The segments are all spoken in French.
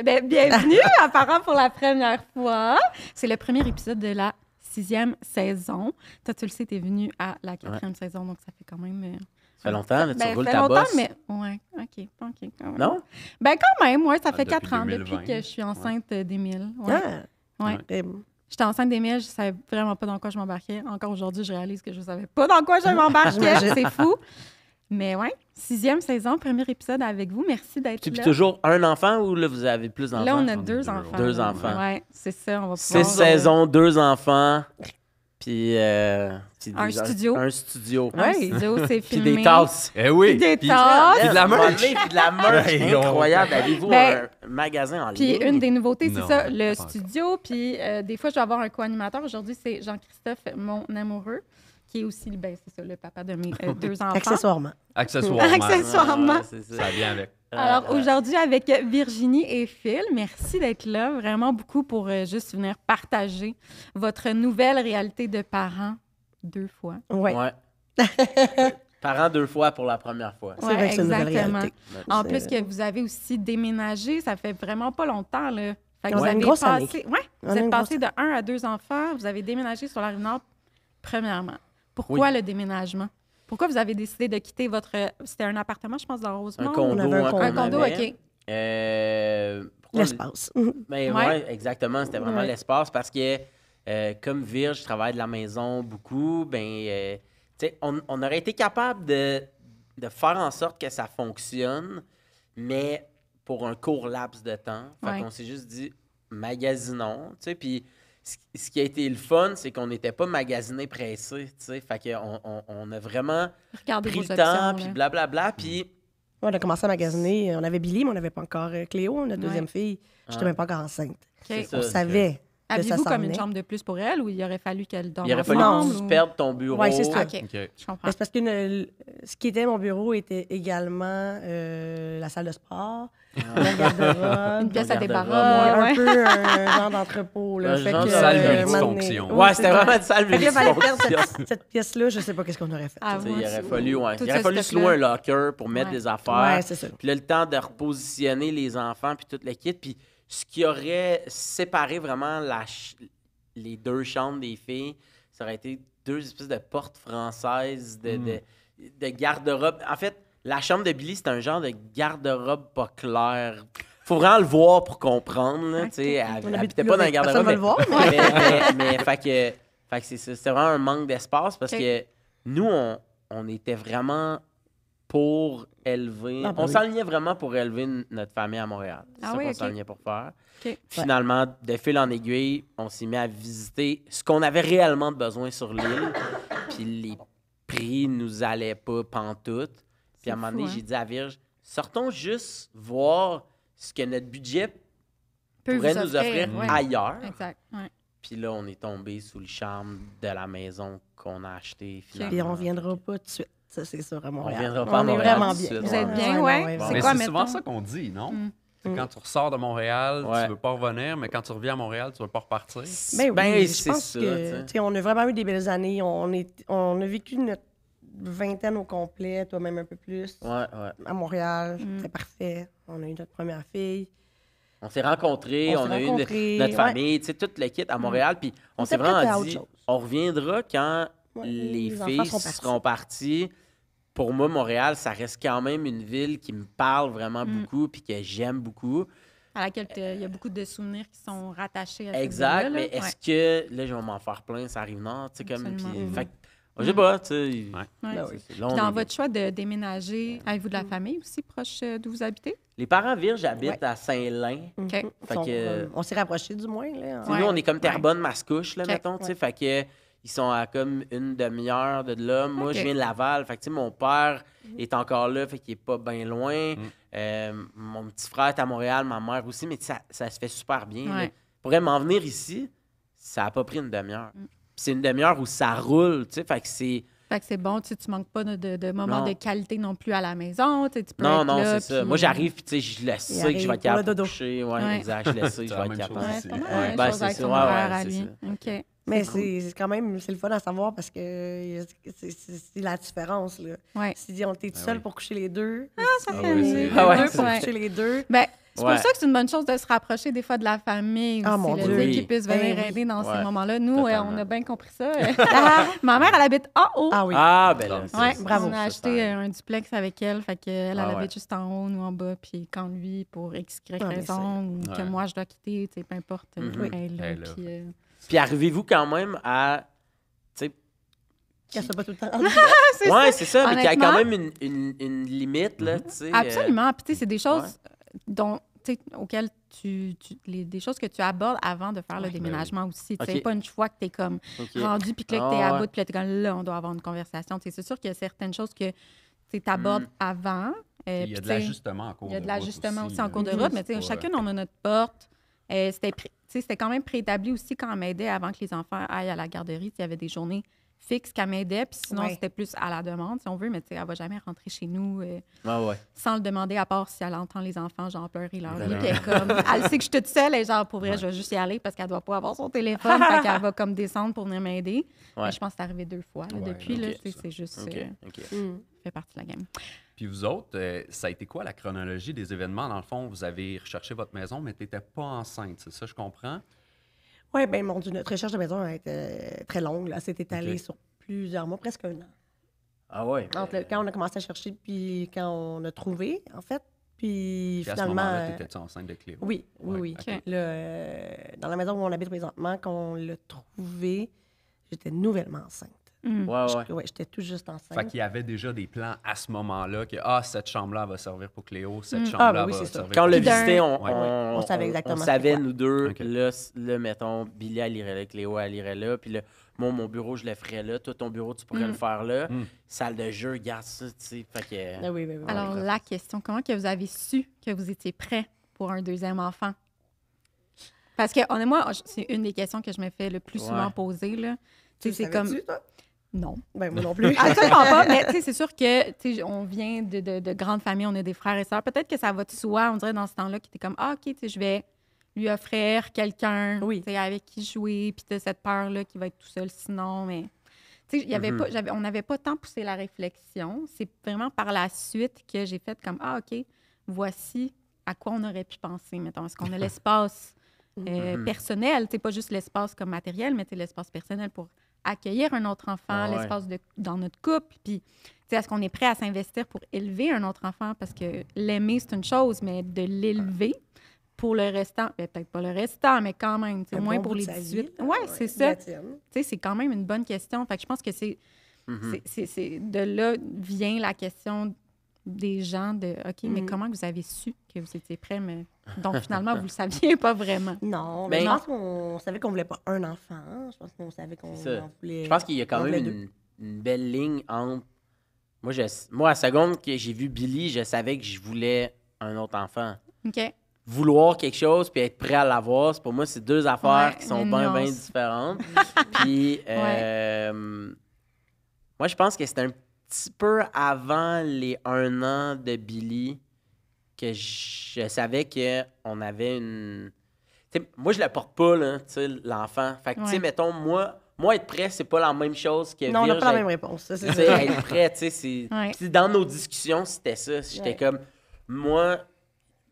Eh ben, bienvenue, apparemment pour la première fois. C'est le premier épisode de la sixième saison. Toi, tu le sais, tu es venu à la quatrième saison, donc ça fait quand même. Euh, ça fait longtemps, mais tu ben, roules ta bosse. Ça fait longtemps, mais. Ouais, OK. OK. Quand même. Non? Ben, quand même, ouais, ça ah, fait quatre ans depuis que je suis enceinte d'Emile. Euh, d'Émile. Ouais. Ah, ouais. J'étais enceinte d'Émile, je savais vraiment pas dans quoi je m'embarquais. Encore aujourd'hui, je réalise que je savais pas dans quoi je m'embarquais. C'est fou. Mais ouais, sixième saison, premier épisode avec vous. Merci d'être là. Puis toujours un enfant ou là, vous avez plus d'enfants? Là, on a deux enfants. Deux enfants. Ouais, c'est ça, on va Six saisons, deux enfants. Puis, euh, un, studio. un, studio. Un studio. c'est filmé. Puis des tasses. Eh oui. Puis des tasses. Puis de la merch. puis de la merch. Incroyable. Avez-vous ben, un magasin en ligne? Puis une des nouveautés, c'est ça, le studio. Puis euh, des fois, je vais avoir un co-animateur. Aujourd'hui, c'est Jean-Christophe, mon amoureux qui est aussi le ben, papa de mes euh, deux enfants. Accessoirement. Accessoirement. Accessoirement. ça. vient avec. Alors aujourd'hui avec Virginie et Phil, merci d'être là vraiment beaucoup pour euh, juste venir partager votre nouvelle réalité de parents deux fois. Oui. Ouais. Parents deux fois pour la première fois. c'est vrai que une nouvelle réalité. En plus que vous avez aussi déménagé, ça fait vraiment pas longtemps là. vous avez passé, ouais, vous êtes passé de un à deux enfants, vous avez déménagé sur la rue nord premièrement. Pourquoi le déménagement? Pourquoi vous avez décidé de quitter votre. C'était un appartement, je pense, dans Rosemont? Un condo. un, condo. un condo, OK. Euh, l'espace. Mais ben, exactement. C'était vraiment l'espace parce que, euh, comme Virge travaille de la maison beaucoup, ben, euh, on, aurait été capable de, de, faire en sorte que ça fonctionne, mais pour un court laps de temps. On s'est juste dit, magasinons, puis ce qui a été le fun, c'est qu'on n'était pas magasiné, pressé, tu sais. Fait qu'on on, a vraiment pris le temps, puis blablabla, puis... on a commencé à magasiner. On avait Billy, mais on n'avait pas encore euh, Cléo, notre deuxième fille. Je n'étais même pas encore enceinte. savait On ça, savait. Aviez-vous comme une chambre de plus pour elle ou il aurait fallu qu'elle dorme Il aurait fallu que tu ton bureau. Oui, c'est ça. Je comprends. Ben, parce que euh, ce qui était mon bureau était également euh, la salle de sport, une pièce à tes parents. Un peu un genre d'entrepôt. Euh, un genre de salle Ouais, c'était vraiment une salle Cette pièce-là, je ne sais pas qu'est-ce qu'on aurait fait. Ah, il aurait fallu, ouais. Il aurait fallu louer un locker pour mettre des affaires. c'est ça. Puis le temps de repositionner les enfants puis toute l'équipe. Puis ce qui aurait séparé vraiment les deux chambres des filles, ça aurait été deux espèces de portes françaises, de, de hmm. garde-robe. En fait, la chambre de Billy, c'est un genre de garde-robe pas clair. Faut vraiment le voir pour comprendre. Là, n'habitait pas dans un garde-robe. Mais, mais, mais, c'est vraiment un manque d'espace parce que nous, on, était vraiment pour élever. Ah, ben on s'en s'enlignait vraiment pour élever notre famille à Montréal. C'est ah ça qu'on pour faire. Finalement, de fil en aiguille, on s'est mis à visiter ce qu'on avait réellement besoin sur l'île. Puis les prix nous allaient pas pantoute. Puis à un moment donné, j'ai hein. dit à Virge, sortons juste voir ce que notre budget Peut pourrait nous offrir, ailleurs. Exact. Puis là, on est tombé sous le charme de la maison qu'on a achetée finalement. Puis on ne reviendra pas tout de suite. Ça, c'est sûr, à Montréal. On reviendra pas on à Montréal. Est vraiment bien. Suite, Vous êtes bien, ouais. C'est souvent ça qu'on dit, non? Mm. Quand tu ressors de Montréal, tu ne veux pas revenir, mais quand tu reviens à Montréal, tu ne veux pas repartir. Ben, ben oui, je pense ça, sais, on a vraiment eu des belles années. on a vécu notre vingtaine au complet, toi-même un peu plus. Ouais, ouais. À Montréal, c'est mm. parfait. On a eu notre première fille. On s'est rencontrés, on, a eu notre, famille, tu sais, toute l'équipe à mm. Montréal. Puis on s'est vraiment dit, on reviendra quand les, filles seront parties. Pour moi, Montréal, ça reste quand même une ville qui me parle vraiment mm. beaucoup puis que j'aime beaucoup. À laquelle il y a beaucoup de souvenirs qui sont rattachés à Exact, mais est-ce que, là, je vais m'en faire plein, ça arrive non, tu sais, comme. Je sais pas, tu sais. dans votre choix de déménager, avez-vous de la famille aussi proche euh, d'où vous habitez? Les parents vierges habitent à saint lain euh, on s'est rapprochés du moins. Là. Nous, on est comme Terrebonne, Mascouche, là, tu sais. Fait que, ils sont à comme une demi-heure de là. Moi, je viens de Laval. Fait que, mon père mhm. est encore là, fait qu'il est pas bien loin. Mhm. Euh, mon petit frère est à Montréal, ma mère aussi, mais ça, se fait super bien. Pour m'en venir ici, ça a pas pris une demi-heure. Mhm c'est une demi-heure où ça roule, tu sais, fait que c'est... Fait que c'est bon, tu ne tu manques pas de, de, moments de qualité non plus à la maison. Tu, sais, tu peux non, non, c'est ça. Moi, j'arrive, puis tu sais, je le sais que je vais être capable de coucher. ouais. exact, je le sais, je vais être capable. Ouais, ouais. Ben, c'est ça, ouais, c'est OK. Mais c'est quand même, c'est le fun à savoir parce que c'est la différence. Là. Ouais. Si on était tout ben seul pour coucher les deux, ah, ça ah fait ah, oui, deux pour coucher les deux. Ben, c'est pour ça que c'est une bonne chose de se rapprocher des fois de la famille ah, aussi, oh, mon qui puisse venir ben aider dans ces moments-là. Nous, euh, on a bien compris ça. Ma mère, elle habite en haut. Ah oui. Ah, ben ouais, On a acheté un duplex avec elle, fait elle ah habite juste en haut, ou en bas, puis quand lui, pour x, y ah, raison, ou que moi, je dois quitter, tu sais, peu importe, mhm. euh, Puis, arrivez-vous quand même à qu'elle soit pas tout le temps. c'est ouais, c'est ça, mais qu'il y a quand même une, une, limite, là, tu sais. Euh, Absolument. Puis, tu sais, c'est des choses tu auquel tu, tu les, des choses que tu abordes avant de faire le ben déménagement aussi. C'est pas une fois que tu es comme rendu, puis que tu es à ah, bout, puis là, es comme là, on doit avoir une conversation. C'est sûr qu'il y a certaines choses que tu abordes hmm. avant. Euh, il y a de l'ajustement en cours de route. Il y a de, l'ajustement aussi, en cours de route, mais tu sais, chacune, on a notre porte. Euh, sais C'était quand même préétabli aussi quand on m'aidait avant que les enfants aillent à la garderie. Il y avait des journées fixe qu'elle m'aidait. Puis sinon, c'était plus à la demande, si on veut, mais elle va jamais rentrer chez nous euh, ah sans le demander, à part si elle entend les enfants genre pleurer leur lit. Elle, comme, elle sait que je suis toute seule et genre, pour vrai, je vais juste y aller parce qu'elle doit pas avoir son téléphone. fait qu'elle va comme descendre pour venir m'aider. Je pense que c'est arrivé deux fois. Là, depuis, là, c'est juste. Euh, fait partie de la game. Puis vous autres, euh, ça a été quoi la chronologie des événements? Dans le fond, vous avez recherché votre maison, mais tu n'étais pas enceinte, c'est ça, je comprends? Oui, bien, mon Dieu, notre recherche de maison a été euh, très longue. Là. s'est étalée sur plusieurs mois, presque un an. Ah oui? quand on a commencé à chercher, puis quand on a trouvé, en fait. Puis, finalement. À ce moment-là, euh, enceinte de clé. Oui, oui, oui. Euh, dans la maison où on habite présentement, quand on l'a trouvé, j'étais nouvellement enceinte. Oui, mm. Ouais, ouais. ouais j'étais tout juste enceinte. Fait qu'il y avait déjà des plans à ce moment-là que ah cette chambre-là va servir pour Cléo, cette mm. ah, chambre-là va servir. Pour... Quand on l'a visité, on, on, savait exactement. On, savait nous deux là, mettons Billy elle irait là, Cléo elle irait là, puis là mon bureau je le ferais là, toi ton bureau tu pourrais le mm. faire là, salle de jeu, garde ça, tu sais. Fait que, ah Alors la question, comment que vous avez su que vous étiez prêt pour un deuxième enfant? Parce que moi, c'est une des questions que je me fais le plus souvent poser là. C'est comme. Non. Ben, moi non plus. Absolument pas. Mais c'est sûr que on vient de, grandes familles, on a des frères et sœurs. Peut-être que ça va te soi, on dirait dans ce temps-là, qui était comme ah, OK, je vais lui offrir quelqu'un oui. avec qui jouer, puis de cette peur-là qui va être tout seul sinon. Mais tu mm-hmm. on n'avait pas tant poussé la réflexion. C'est vraiment par la suite que j'ai fait comme ah, OK, voici à quoi on aurait pu penser, mettons. Est-ce qu'on a l'espace euh, mm-hmm. personnel? mm pas juste l'espace comme matériel, mais l'espace personnel pour accueillir un autre enfant, ah l'espace de, dans notre couple, puis est-ce qu'on est prêt à s'investir pour élever un autre enfant? Parce que l'aimer, c'est une chose, mais de l'élever pour le restant, ben, peut-être pas le restant, mais quand même, au moins pour les 18. Oui, ouais, c'est ça. C'est quand même une bonne question. Fait que je pense que c'est, mhm. c'est, de là vient la question des gens de OK, mais mm. comment vous avez su que vous étiez prêt? Mais... Donc, finalement, vous ne le saviez pas vraiment. Non, mais ben, je pense qu'on savait qu'on voulait pas un enfant. Hein. Je pense qu'on savait qu'on voulait. Je pense qu'il y a quand même une, belle ligne entre. Moi, je... Moi, à seconde que j'ai vu Billy, je savais que je voulais un autre enfant. OK. Vouloir quelque chose puis être prêt à l'avoir, pour moi, c'est deux affaires qui sont bien, bien différentes. puis, euh, moi, je pense que c'est un petit peu avant les un an de Billy que je savais qu'on avait une. moi, je la porte pas, là, l'enfant. Fait que, tu sais, mettons, moi, moi, être prêt, c'est pas la même chose que Non, on n'a pas la même réponse. être prêt, tu sais. Dans nos discussions, c'était ça. J'étais comme, moi,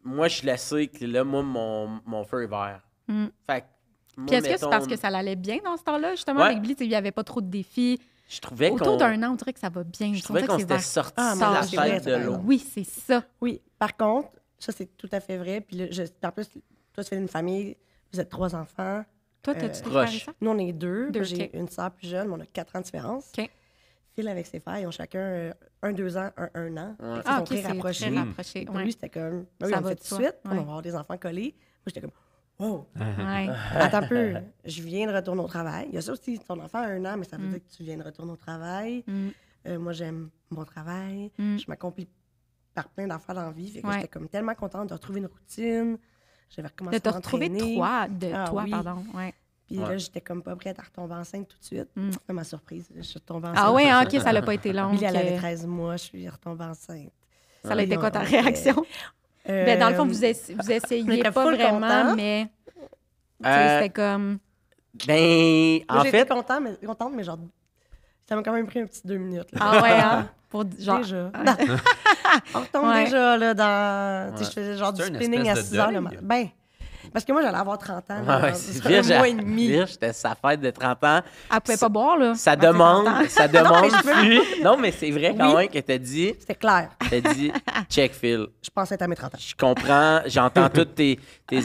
moi, je le sais que là, moi, mon, mon feu est vert. Mm. Fait que, Puis est-ce que c'est parce que ça allait bien dans ce temps-là, justement, avec Billy? Il n'y avait pas trop de défis. Je trouvais Autour d'un an, on dirait que ça va bien. Je, trouvais qu'on s'était sorti ah, de la fête de l'eau. Oui, c'est ça. Oui. Par contre, ça, c'est tout à fait vrai. Puis en plus, toi, tu fais une famille, vous êtes trois enfants. Toi, t'as-tu euh, des Nous, on est deux. J'ai une sœur plus jeune, mais on a quatre ans de différence. OK. Phil avec ses frères, ils ont chacun euh, un, deux ans, un, un an. Ils ah, sont très rapprochés. Pour mm. lui, c'était comme, ben on fait tout de suite, on va avoir des enfants collés. Moi, j'étais comme, « Oh, Attends un peu. Je viens de retourner au travail. Il y a ça aussi, ton enfant a un an, mais ça veut mm. dire que tu viens de retourner au travail. Mm. Euh, moi, j'aime mon travail. Mm. Je m'accomplis par plein d'affaires dans la vie. j'étais comme tellement contente de retrouver une routine. J'avais recommencé à De te retrouver toi, de ah toi, pardon. Puis là, j'étais comme pas prête à retomber enceinte tout de suite. ma surprise. Je suis retombée ah enceinte. Ah oui, hein, OK, ça n'a pas été long. Puis elle avait 13 mois, je suis retombée enceinte. Ça a été quoi ta réaction? Euh, ben, dans le fond, euh, vous, es vous essayez pas vraiment, mais euh, c'était comme. Ben, en fait. J'étais contente, mais, contente, mais genre, ça m'a quand même pris un petit deux minutes. Ah ouais, hein? Pour, genre... Déjà. On retombe ouais. déjà, là, dans. Tu sais, je faisais genre du spinning à 6 heures le matin. Ben. Parce que moi, j'allais avoir 30 ans. ouais, et sa fête de 30 ans. Elle pouvait pas boire, là. Ça demande, ça demande non, mais c'est vrai quand même que t'as dit. C'était clair. T'as dit, check Phil. Je pensais être à mes 30 ans. Je comprends, j'entends tous tes,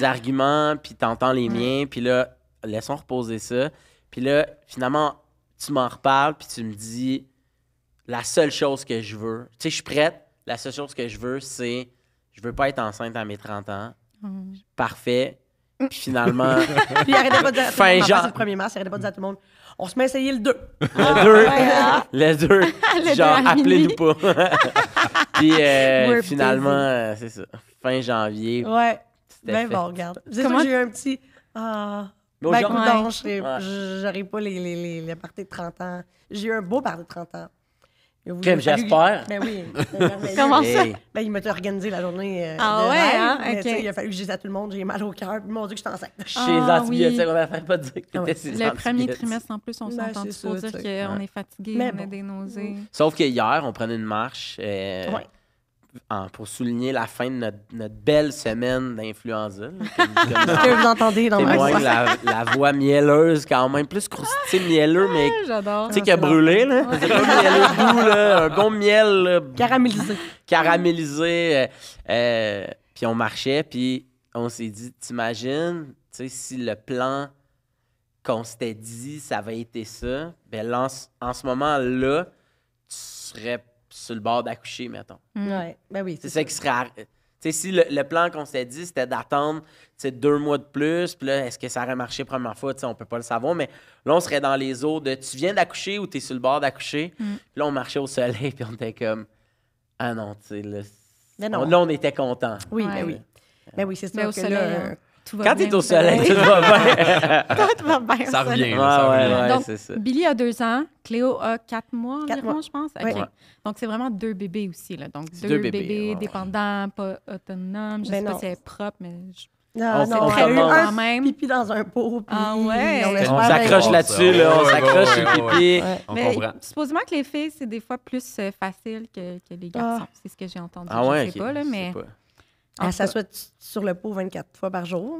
arguments, puis t'entends les miens, puis là, laissons reposer ça. Puis là, finalement, tu m'en reparles, puis tu me dis, la seule chose que je veux, tu sais, je suis prête, la seule chose que je veux, c'est, je veux pas être enceinte à mes 30 ans Mm. Parfait. Mm. Puis finalement. Puis il arrêtait pas de dire Fin janvier, genre- le 1er mars, il arrêtait pas de dire à tout le monde, on se met à essayer le 2. Le 2, ah, hein. le 2. genre appelez-nous pas. Puis euh, finalement, euh, c'est ça. Fin janvier, Ouais. Ben fait. bon, regarde. C'est j'ai eu un petit. Ah. Ben, coudonc, je n'arrive j'aurais pas les, les, les, les parties de 30 ans. J'ai eu un beau party de 30 ans. Comme j'espère. Ben oui. Comment ça? Ben, il m'a organisé la journée. Euh, ah ouais, hein? Il a fallu que je dise à tout le monde, j'ai mal au cœur, puis mon Dieu, que je suis enceinte. Chez ah, les antibiotiques, on va faire pas dire que ah Le premier trimestre, en plus, on ben, s'entend pour dire qu'on est fatigué, on a des nausées. Sauf que hier, on prenait une marche. Euh, oui pour souligner la fin de notre, belle semaine d'influenza. Ce que vous entendez dans ma voix. La, la, voix mielleuse, quand même, plus croustillée, mielleuse, mais. Ah, j'adore. Tu sais, qui a ah, brûlé, là. Un bon miel. caramélisé. Caramélisé. Euh, euh, puis on marchait, puis on s'est dit, t'imagines, tu sais, si le plan qu'on s'était dit, ça avait été ça, ben en, en ce moment-là, tu serais sur le bord d'accoucher, mettons. Mm. Oui, Ben oui, c'est ça qui serait. Tu sais, si le, plan qu'on s'était dit, c'était d'attendre deux mois de plus, puis là, est-ce que ça aurait marché première fois? On peut pas le savoir, mais là, on serait dans les eaux de tu viens d'accoucher ou tu es sur le bord d'accoucher. Mm. Là, on marchait au soleil, puis on était comme Ah non, tu sais, là, là, on était content. Oui, ben oui. Ben oui, c'est ça. au que là, hein. euh, quand bien. Quand au soleil, tout va bien. tout va bien. Ça revient. ça revient. Donc, Billy a deux ans, Cléo a quatre mois environ, je pense. Donc, c'est vraiment deux bébés aussi. Là. Donc, deux, bébés, dépendants, pas autonomes. Je ne ben sais pas si elle est propre, mais je non, on, non, un pipi dans un pot. Ah on, s'accroche là-dessus, là, on s'accroche au pipi. Supposément que les filles, c'est des fois plus euh, facile que, les garçons. Ah. C'est ce que j'ai entendu. Ah je sais pas, là, mais... pas. Elle s'assoit sur le pot 24 fois par jour.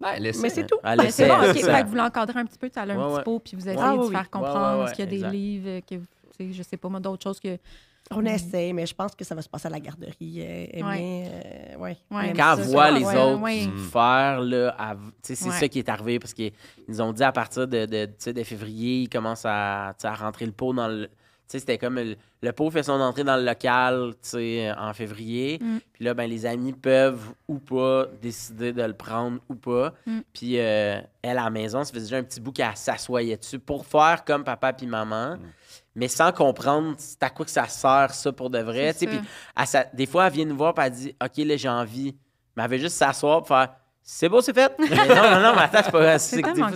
Ben, mais c'est tout. Ben, c'est que vous l'encadrez un petit peu, tu as un petit pot, puis vous ah essayez de faire comprendre qu'il y a des livres, euh, que vous, je sais pas moi, d'autres choses que. On essaie, mais je pense que ça va se passer à la garderie. Eh, bien, ouais. Euh, Quand on voit les autres faire, c'est ça qui est arrivé, parce qu'ils nous ont dit à partir de, février, ils commencent à rentrer le pot dans le c'était comme le, pauvre fait son entrée dans le local en février. Mm. Puis là, ben, les amis peuvent ou pas décider de le prendre ou pas. Mm. Puis euh, elle, à la maison, ça faisait déjà un petit bout qu'elle s'assoyait dessus pour faire comme papa puis maman. Mm. Mais sans comprendre c'est à quoi que ça sert, ça, pour de vrai. Puis, des fois, elle vient nous voir et elle dit OK, là, j'ai envie. Mais elle veut juste s'asseoir pour faire C'est beau, c'est fait. non, non, non, mais attends, c'est pas. C'est tellement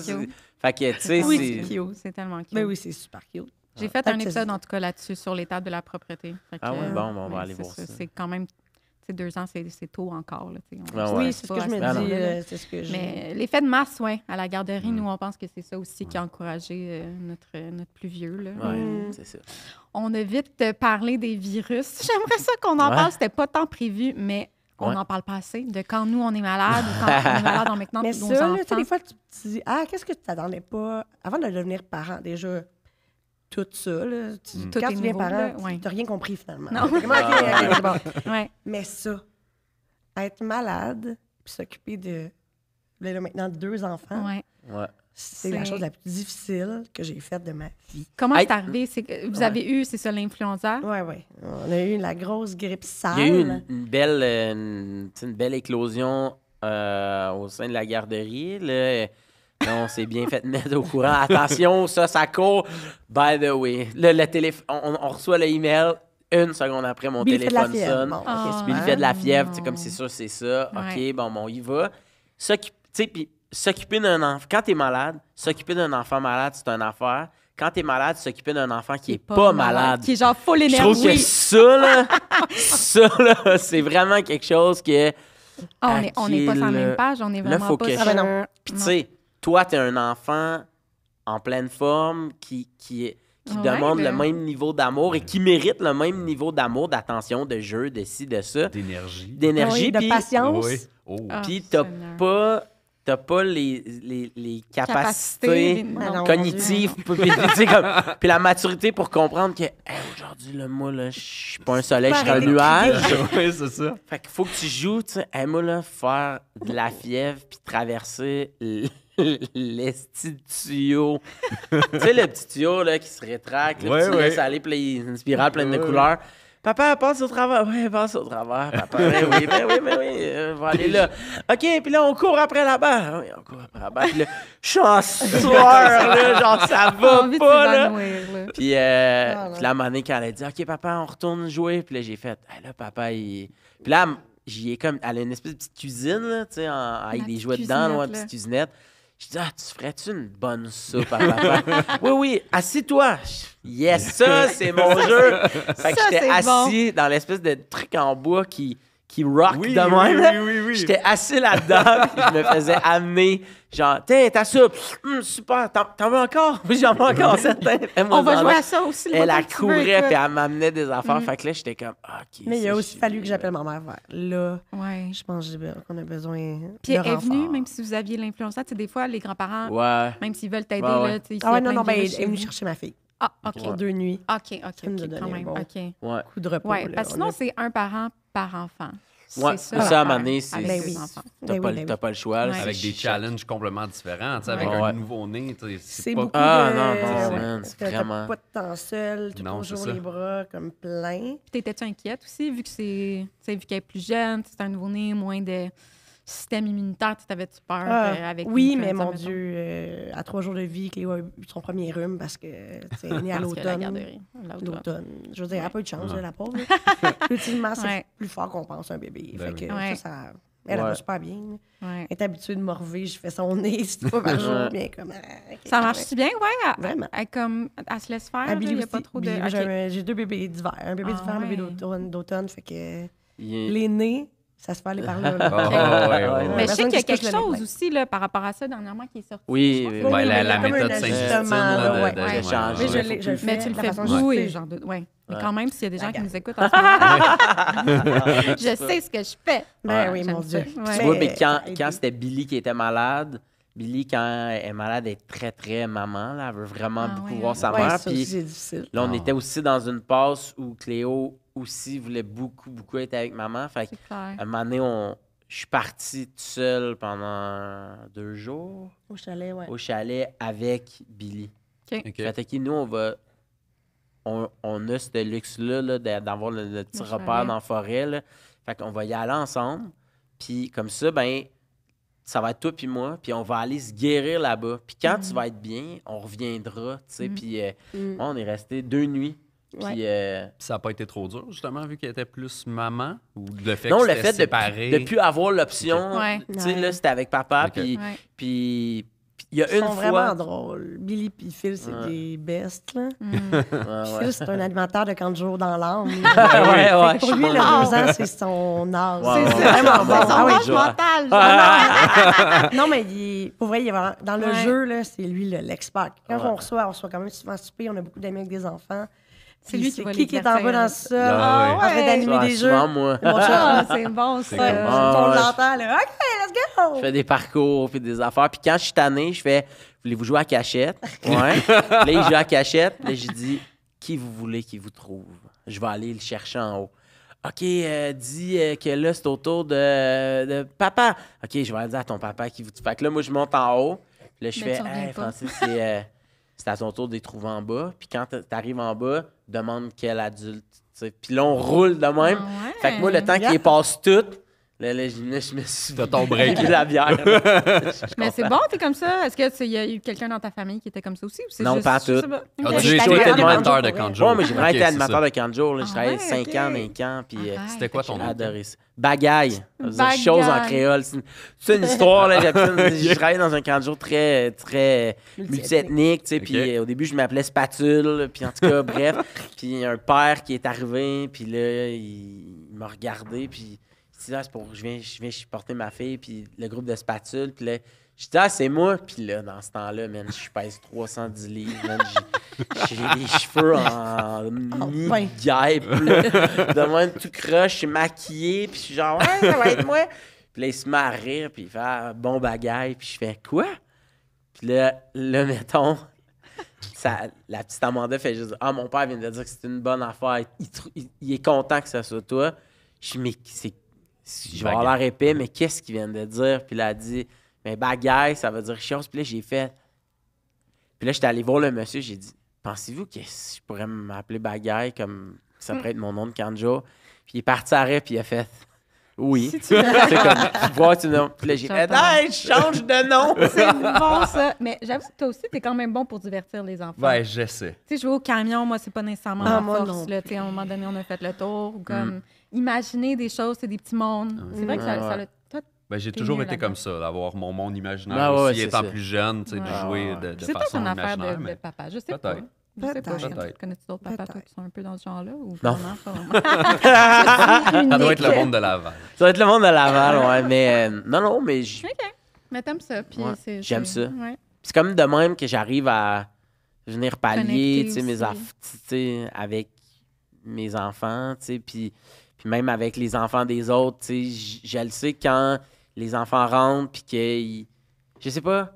Fait que, tu sais, c'est cute. C'est tellement ben cute. Mais oui, c'est super cute. Ah. J'ai fait un épisode, en tout cas, là-dessus, sur l'état de la propreté. ah oui, bon, on va aller voir ça. C'est quand même deux ans, c'est tôt encore. Là, ah Oui, euh, c'est ce, que je me dis. ce que Mais l'effet de masse, oui. À la garderie, mm. nous, on pense que c'est ça aussi qui a encouragé euh, notre, euh, notre plus vieux. Oui, mm. c'est ça. On évite de parler des virus. J'aimerais ça qu'on en parle. C'était pas tant prévu, mais on en parle pas assez. De quand nous, on est malade ou quand on est malade en maintenant Mais nos ça, des fois, tu te dis « Ah, qu'est-ce que tu t'attendais pas? » Avant de devenir parent, déjà, tout ça. Là. Tu, parents, mm. tu n'as rien compris finalement. Non. Ah. Mais ça, être malade, puis s'occuper de ben maintenant deux enfants, c'est la chose la plus difficile que j'ai faite de ma vie. Comment c'est arrivé? Que vous avez eu, c'est ça, l'influenceur? Oui, oui. On a eu la grosse grippe sale. Il y a eu une, belle, euh, une, belle éclosion euh, au sein de la garderie. Là non, c'est bien fait de mettre au courant. Attention, ça, ça court. By the way, le, le on, reçoit le email. Une seconde après, mon téléphone sonne. Il fait de la fièvre. Ah. C'est comme c'est ça, c'est ça. OK, bon, bon, on y va. S'occuper d'un enfant, quand t'es malade, s'occuper d'un enfant malade, c'est une affaire. Quand t'es malade, s'occuper d'un enfant qui est, pas, malade, Qui est genre full énergie. Je trouve que ça, là, c'est vraiment quelque chose qui ah, est. on n'est pas sur la même page, on est vraiment là, faut pas que... Ah, ben non. Puis tu sais, toi, tu es un enfant en pleine forme qui, qui, qui demande le ben même niveau d'amour et qui mérite le même niveau d'amour, d'attention, de jeu, de ci, de ça. D'énergie. D'énergie. de patience. Oui. Oh. Oh. Ah, puis t'as pas t'as pas les, capacités cognitives puis la maturité pour comprendre que aujourd'hui le moi là je suis pas un soleil je suis un nuage oui c'est ça fait qu'il faut que tu joues tu moi faire de la fièvre puis traverser les petits tuyaux. tu sais, le petit tuyau là, qui se rétracte, le ouais, petit aller, puis une spirale pleine de couleurs. Papa, passe au travers. Oui, passe au travers, papa. Ben oui, ben oui, ben oui. Euh, va aller là. OK, puis là, on court après là-bas. Ah oui, on court après là-bas. Puis là, là, genre, ça va pas, là. Puis, euh, ah, là, à quand elle a dit, OK, papa, on retourne jouer. Puis là, j'ai fait, ah, là, papa, il. Puis là, j'y ai comme. Elle a une espèce de petite cuisine, là, tu sais, avec des jouets dedans, une petite cuisinette. Je dis, ah, tu ferais-tu une bonne soupe à fin? »« oui, oui, assis-toi. Yes, ça, c'est mon jeu. Fait que j'étais assis dans l'espèce de truc en bois qui qui rock de même. Oui, oui, J'étais assis là-dedans, je me faisais amener, genre, tiens, ta soupe, hum, super, t'en veux encore? Oui, j'en veux encore certain. On va jouer à ça aussi. Elle la courait, puis elle m'amenait des affaires. Mm. Fait que là, j'étais comme, OK. Mais il a aussi fallu que j'appelle ma mère là. Ouais. Je pense qu'on a besoin. Puis elle est venue, même si vous aviez l'influence, tu sais, des fois, les grands-parents, même s'ils veulent t'aider, là, tu sais. Ah ouais, non, non, ben, elle est venue chercher ma fille. Ah, OK. deux nuits. OK, OK, quand même. OK. Coup de repos. Ouais, parce que sinon, c'est un parent par enfant. Oui, ça, ça, à un moment c'est. n'as ben ben T'as pas, pas, le choix. Avec des challenges complètement différents. sais Avec un nouveau-né, c'est pas. Ah, non, non, c'est vraiment. pas de temps seul, tu toujours les bras comme plein. Puis t'étais-tu inquiète aussi, vu vu qu'elle est plus jeune, c'est un nouveau-né, moins de système immunitaire? tu T'avais-tu peur ah, euh, avec Oui, mais mon Dieu, euh, à trois jours de vie, Cléo a eu son premier rhume parce que c'est né à l'automne. l'automne. Je veux dire, elle a pas eu de chance, la pauvre. Ultimement, c'est plus fort qu'on pense un bébé. Ben fait que, ça, elle va super bien. Elle est habituée de morver, je fais son nez, c'est pas par ah, ça marche bien, ouais. Elle, Vraiment. comme, elle se laisse faire, il n'y a pas trop de. J'ai deux bébés d'hiver, un bébé ah, d'hiver, un bébé d'automne. Fait que l'aîné, ça se fait aller par là. Ah, mais je sais qu'il y a quelque chose aussi là, par rapport à ça dernièrement qui est sorti. Oui, la, la, méthode Saint-Justine. Mais tu le fais genre Mais quand même, s'il y a des gens ah, qui nous écoutent en ce moment, je sais ce que je fais. Ben oui, mon Dieu. Tu vois, mais quand c'était Billy qui était malade, Billy, quand elle est malade, elle est très, très maman. Là. Elle veut vraiment ah beaucoup voir hein. sa mère. puis difficile. là, on était aussi dans une passe où Cléo aussi voulait beaucoup, beaucoup être avec maman. Fait à un moment donné, on... je suis parti toute seule pendant deux jours. Au chalet, ouais. Au chalet avec Billy. OK. Fait que nous, on va. On, on a ce luxe-là d'avoir le, petit repas dans la forêt. Là. Fait qu'on va y aller ensemble. Puis comme ça, ben ça va être toi puis moi, puis on va aller se guérir là-bas. Puis quand tu mm. vas être bien, on reviendra, tu sais. Mm. Puis euh, mm. on est resté deux nuits. Puis euh, ça n'a pas été trop dur, justement, vu qu'elle était plus maman ou le fait non, le fait de ne plus avoir l'option, tu sais, là, c'était avec papa. Puis, puis il y a Ils une sont vraiment drôles. Billy et Phil, c'est des bestes. Là. Mm. Phil, c'est un alimentaire de 40 jours dans l'âme. Ah pour lui, le 2 ans, c'est son âge. c'est vraiment mental. non, mais il, pour vrai, il est dans le jeu, c'est lui l'expert. Quand on reçoit, on reçoit quand même souvent stupé. On a beaucoup d'amis avec des enfants. C'est lui qui, qui, qui est en bas dans ce sol, ah, ah, ouais. d'animer des jeux. moi. Ah, c'est bon, ça. On ah, l'entend, là. OK, let's go! Je fais des parcours, puis des affaires. Puis quand je suis tanné, je fais Voulez-vous jouer à cachette? Ouais. là, il joue à cachette. Là, je dis, Qui vous voulez qu'il vous trouve? Je vais aller le chercher en haut. OK, euh, dis euh, que là, c'est autour de, papa. OK, je vais aller dire à ton papa qui vous. Fait que là, moi, je monte en haut. Là, je fais Francis, c'est. Euh, c'est à son tour de les trouver en bas. Puis quand t'arrives en bas, demande quel adulte. Puis là, on roule de même. Ah fait que moi, le temps qui passe tout... Là, là, je, me suis. T'as ton break. la bière. mais c'est bon, t'es comme ça. Est-ce qu'il y a eu quelqu'un dans ta famille qui était comme ça aussi? Ou non, pas tout. Ah, j'ai toujours été animateur de camp de jour. Oui, mais j'ai vraiment été animateur de camp de jour. J'ai travaillé 5 ans, 5 ans. Puis, euh, ah, C'était quoi ton nom? J'ai Bagaille. Chose en créole. C'est une histoire. Là, je travaillais dans un camp très, très multiethnique. Euh, au début, je m'appelais Spatule. Puis en tout cas, bref. Puis un père qui est arrivé. Puis là, il m'a regardé. Puis je viens, je porter ma fille, puis le groupe de spatules, puis là, je dis, ah, c'est moi. Puis là, dans ce temps-là, même, je pèse 310 livres, j'ai les cheveux en ah, ben. guêpe de même tout croche, je suis maquillé, puis je suis genre, ouais, ça va être moi. Puis là, il se met à rire, puis il fait, ah, bon bagaille, puis je fais, quoi? Puis là, le mettons, ça, la petite Amanda fait juste Ah, mon père vient de dire que c'est une bonne affaire. Il, est content que ça soit toi. Je dis Mais c'est je vais avoir l'air épais, mais qu'est-ce qu'il vient de dire? Puis là, a dit, mais bagaille, ça veut dire chose. Puis là, j'ai fait. Puis là, j'étais allé voir le monsieur, j'ai dit, pensez-vous que je pourrais m'appeler bagaille comme ça pourrait être mon nom de Kanjo? Puis il est parti arrêt, puis il a fait. Oui. tu vois, tu nom. Puis là, j'ai hey, change de nom. c'est bon, ça. Mais j'avoue que toi aussi, t'es quand même bon pour divertir les enfants. Ouais, sais. Tu sais, jouer au camion, moi, c'est pas nécessairement ah, ma force. à un moment donné, on a fait le tour. Comme... Hmm imaginer des choses, c'est des petits mondes. Ah c'est vrai que ça, ça l'a ben, j'ai toujours été comme ça, d'avoir mon monde imaginaire aussi, étant plus jeune, tu sais, de jouer de, de C'est peut-être affaire de, papa, je sais pas. Peut-être. Peut Connais-tu d'autres papas qui sont un peu dans ce genre-là? Ou non. ça doit être le monde de Laval. Ça doit être le monde de Laval, ouais. Mais euh, non, non, mais. J... ça. Puis J'aime ça. C'est comme de même que j'arrive à venir pallier mes avec mes enfants, tu sais. Puis même avec les enfants des autres, tu sais, je le sais quand les enfants rentrent, puis qu'ils. Je sais pas.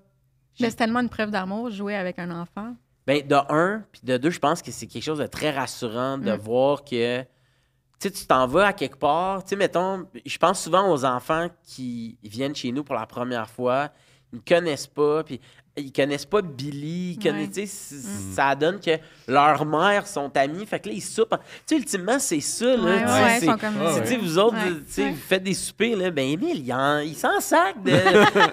c'est tellement une preuve d'amour, jouer avec un enfant. Ben, de un, puis de deux, je pense que c'est quelque chose de très rassurant de mm. voir que. Tu sais, tu t'en vas à quelque part. Tu sais, mettons, je pense souvent aux enfants qui viennent chez nous pour la première fois, ils connaissent pas, puis ils connaissent pas Billy, ils connaissent, mm. ça donne que leurs mères sont amies, fait que là, ils soupent. Tu ultimement, c'est ça, là. Ouais, vous autres, vous faites des soupers, là, ben Emile, il, il s'en sac de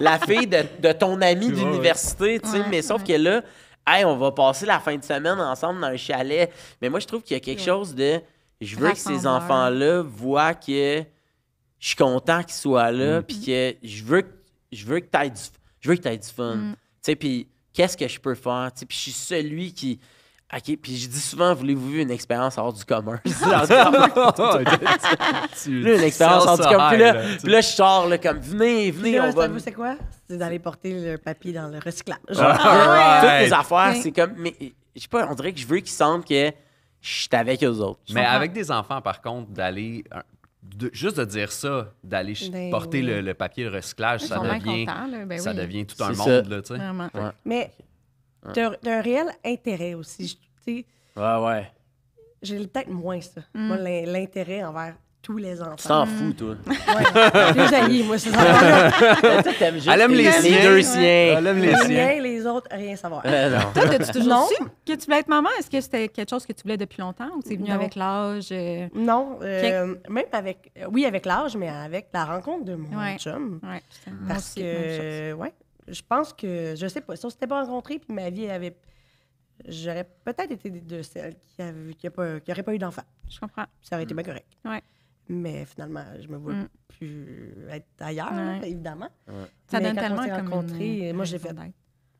la fille de, ton ami d'université, tu mais sauf que là, hey, on va passer la fin de semaine ensemble dans un chalet. Mais moi, je trouve qu'il y a quelque chose de... Je veux que ces enfants-là voient que je suis content qu'ils soient là, mm. puis que je veux que je veux que tu aies du je veux que tu aies du fun. Mm. Tu sais, puis qu'est-ce que je peux faire? Tu puis je suis celui qui. OK, puis je dis souvent, voulez-vous une expérience hors du commerce? Oh, une expérience hors du commerce. Puis là, là, je sors là, comme, venez, venez, on va... c'est quoi? C'est d'aller porter le papier dans le recyclage. Ah, Toutes les affaires, c'est comme... Mais je sais pas, on dirait que je veux qu'ils sentent que je suis avec eux autres. Mais avec des enfants, par contre, d'aller euh, juste de dire ça, d'aller ben porter le, papier de recyclage, ça devient, ben ça devient tout un monde. Là, ouais. Mais tu as, un réel intérêt aussi. ouais, ouais. J'ai peut-être moins ça, mm. l'intérêt envers tous les enfants. Tu t'en fous, toi. Mm. Ouais, les haïs, moi, les ça. Elle aime les siens. deux siens. Elle aime les siens. Les les autres, rien savoir. Toi, as-tu toujours non. que tu voulais être maman? Est-ce que c'était quelque chose que tu voulais depuis longtemps ou c'est venu avec l'âge? Euh, non. Euh, même avec... Euh, oui, avec l'âge, mais avec la rencontre de mon chum. parce que... Ouais, je pense que... Je sais pas. Si on s'était pas rencontrés, puis ma vie avait j'aurais peut-être été de celles qui n'auraient pas, eu d'enfant. Je comprends. Ça aurait été bien mm. correct. Mais finalement, je me vois mm. plus être ailleurs, évidemment. Ça donne tellement moi j'ai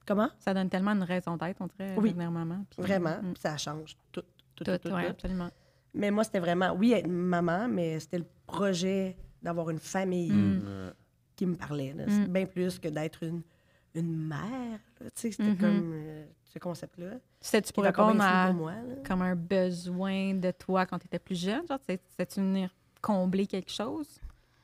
Comment? Ça donne tellement une raison d'être, on dirait, oui. maman. Vraiment, mm. ça change tout, tout, tout, tout, absolument. Mais moi, c'était vraiment, oui, être maman, mais c'était le projet d'avoir une famille mm. qui me parlait. C'est bien plus que d'être une, une mère. C'était mm-hmm. comme euh, ce concept-là. C'était-tu répondre à comme un besoin de toi quand tu étais plus jeune? Genre, c'est une combler quelque chose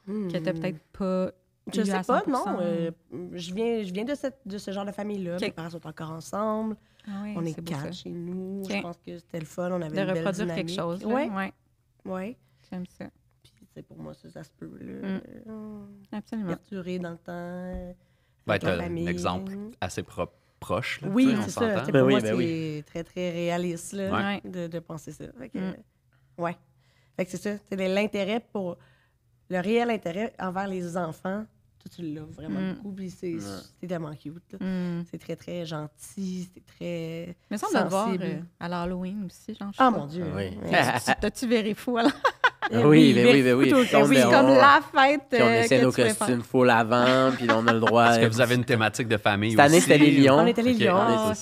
qui que hmm. peut-être pas. Je sais pas, non. Euh, je, viens, je viens de, cette, de ce genre de famille-là. Okay. Mes parents sont encore ensemble. Ah on est, quatre chez nous. Je pense que c'était le fun. On avait de reproduire quelque chose. Hein. Oui. Ouais. ouais. J'aime ça. Puis pour moi, ça, se peut. Là. Mm. Euh, Absolument. dans le temps. Ben, être un exemple assez proche. oui, c'est ça. Pour ben moi, ben c'est très, très réaliste de, penser ça. Oui. Mm. Ouais. Fait que c'est ça, c'est l'intérêt pour. Le réel intérêt envers les enfants, toi, tu l'as vraiment mm. beaucoup. Puis c'est tellement cute. Mm. C'est très, très gentil. C'est très. Mais ça, on va voir euh, à l'Halloween aussi, genre. Ah, mon Dieu. Oui. T'as-tu verré fou alors? Eh oui, ben mais oui, mais ben oui. C'est oui, comme la fête. Puis on euh, essaie nos costumes full avant, puis on a le droit. Est-ce que euh, vous avez une thématique de famille Cette année, c'était les lions. On était les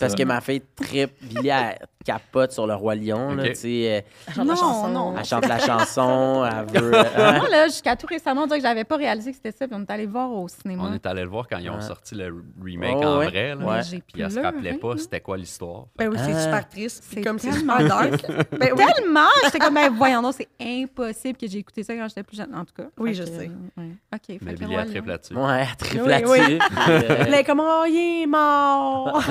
Parce que ma fille trip, Billy, elle capote sur le roi lion. là, tu sais, euh, non. elle chante la chanson, elle veut. Hein. Moi, jusqu'à tout récemment, on dirait que j'avais pas réalisé que c'était ça, puis on est allé voir au cinéma. On est allé le voir quand ils ont ah. sorti le remake oh, en vrai. Là. Puis elle se rappelait pas c'était quoi l'histoire. Ben oui, c'est ah. super triste. C'est comme si tellement super dark. Tellement! J'étais comme, voyant voyons, non, c'est impossible possible que j'ai écouté ça quand j'étais plus jeune. En tout cas. Oui, je sais. Euh, OK. Mais Billy a triple là-dessus. Ouais, triple là-dessus. Oui, il est comme, oh, il est mort.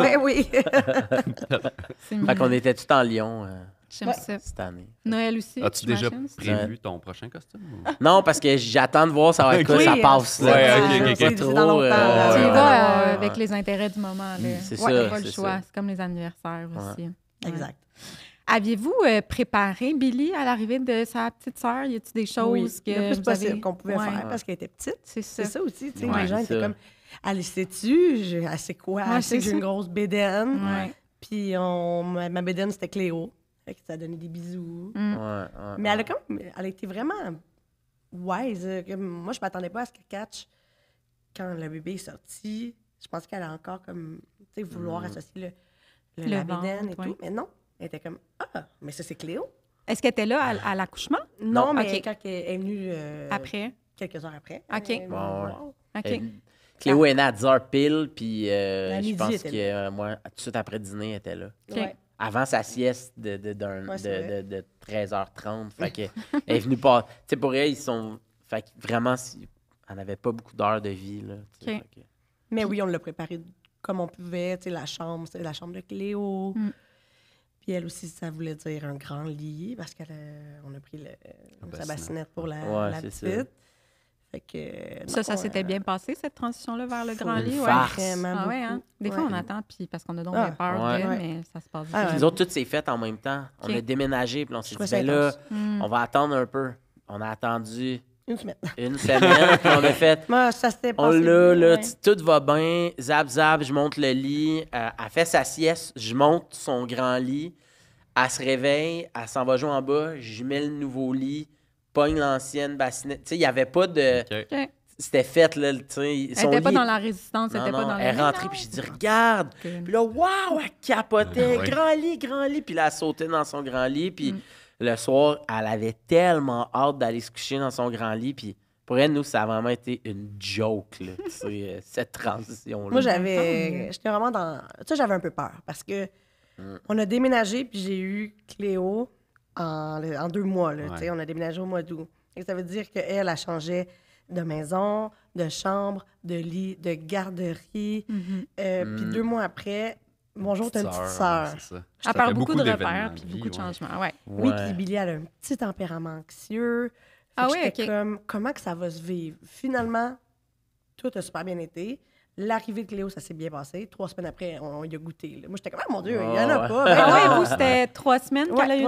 ben oui. fait qu'on était tout en Lyon. Euh, cette année. Noël aussi. As-tu déjà prévu ton prochain costume? non, parce que j'attends de voir ça va être quoi, ça hein. passe. Ouais, là, okay, okay, Dans euh, tu y vas avec les intérêts du moment. c'est ça. pas le choix. C'est comme les anniversaires aussi. Exact. Aviez-vous euh, préparé Billy à l'arrivée de sa petite sœur? Y a-t-il des choses que le qu'on pouvait faire parce qu'elle était petite? C'est ça. aussi, tu sais, les gens étaient comme Allez, sais-tu? Elle sait quoi? j'ai une grosse bédaine. Puis on... ma, c'était Cléo. qui ça a donné des bisous. Mm. Mais elle a Elle était vraiment wise. Euh, moi, je m'attendais pas à ce qu'elle catch quand le bébé est sorti. Je pensais qu'elle a encore comme, vouloir mm. associer le, la et tout. Mais non, elle était comme Ah, mais ça, c'est Cléo. Est-ce qu'elle était là à, l'accouchement? Non, mais elle est venue. Euh, après? Quelques heures après. OK. Cléo est née à 10 h pile, puis euh, je pense que euh, moi, tout de suite après dîner, elle était là. Avant sa sieste de, de, 13h30. Fait est venue pas. Tu sais, pour elle, ils sont. Fait vraiment, si, elle n'avait pas beaucoup d'heures de vie. Là, Mais oui, on l'a préparé comme on pouvait. La chambre, la chambre de Cléo. Mm elle aussi, ça voulait dire un grand lit parce qu'on a pris le, sa bassinette pour la, petite. Ça. ça, s'était bien passé, cette transition-là vers le grand lit. Ouais. Vraiment ah, hein? Des fois, on attend puis parce qu'on a donc ah, des peur, mais ça se passe ah, bien. Ah, autres, tout s'est fait en même temps. On a déménagé, puis on s'est dit, ben là, hmm. on va attendre un peu. On a attendu une semaine. Une semaine, puis on a fait. Moi, ça s'était On l'a, là, tout va bien, zap, zap, je monte le lit. Euh, elle fait sa sieste, je monte son grand lit. Elle se réveille, elle s'en va jouer en bas, je mets le nouveau lit, pogne l'ancienne bassinette. Tu sais, il n'y avait pas de. c'était fait, là, tu sais. Elle n'était pas dans la résistance, elle pas dans la... Elle est rentrée, puis j'ai dit, regarde! Puis là, waouh, elle capotait, ah grand lit, grand lit! Puis là, elle sauté dans son grand lit, puis... Mm le soir, elle avait tellement hâte d'aller se coucher dans son grand lit. Puis pour elle, nous, ça a vraiment été une joke, euh, cette transition-là. Moi, j'avais. J'étais vraiment dans. Tu sais, j'avais un peu peur parce que mm. on a déménagé, puis j'ai eu Cléo en, deux mois, là, on a déménagé au mois d'août. Et ça veut dire qu'elle a changé de maison, de chambre, de lit, de garderie. Mm-hmm. Euh, puis mm. deux mois après, Bonjour, t'as une petite sœur. Elle parle beaucoup, de repères puis beaucoup de changements. Oui, puis Billy, a un petit tempérament anxieux. ah oui, OK. comme, comment que ça va se vivre? Finalement, tout a super bien été. L'arrivée de Cléo, ça s'est bien passé. Trois semaines après, on, y a goûté. Moi, j'étais comme, ah, mon Dieu, il n'y en a pas. Mais ah oui, vous, c'était trois semaines qu'elle a eu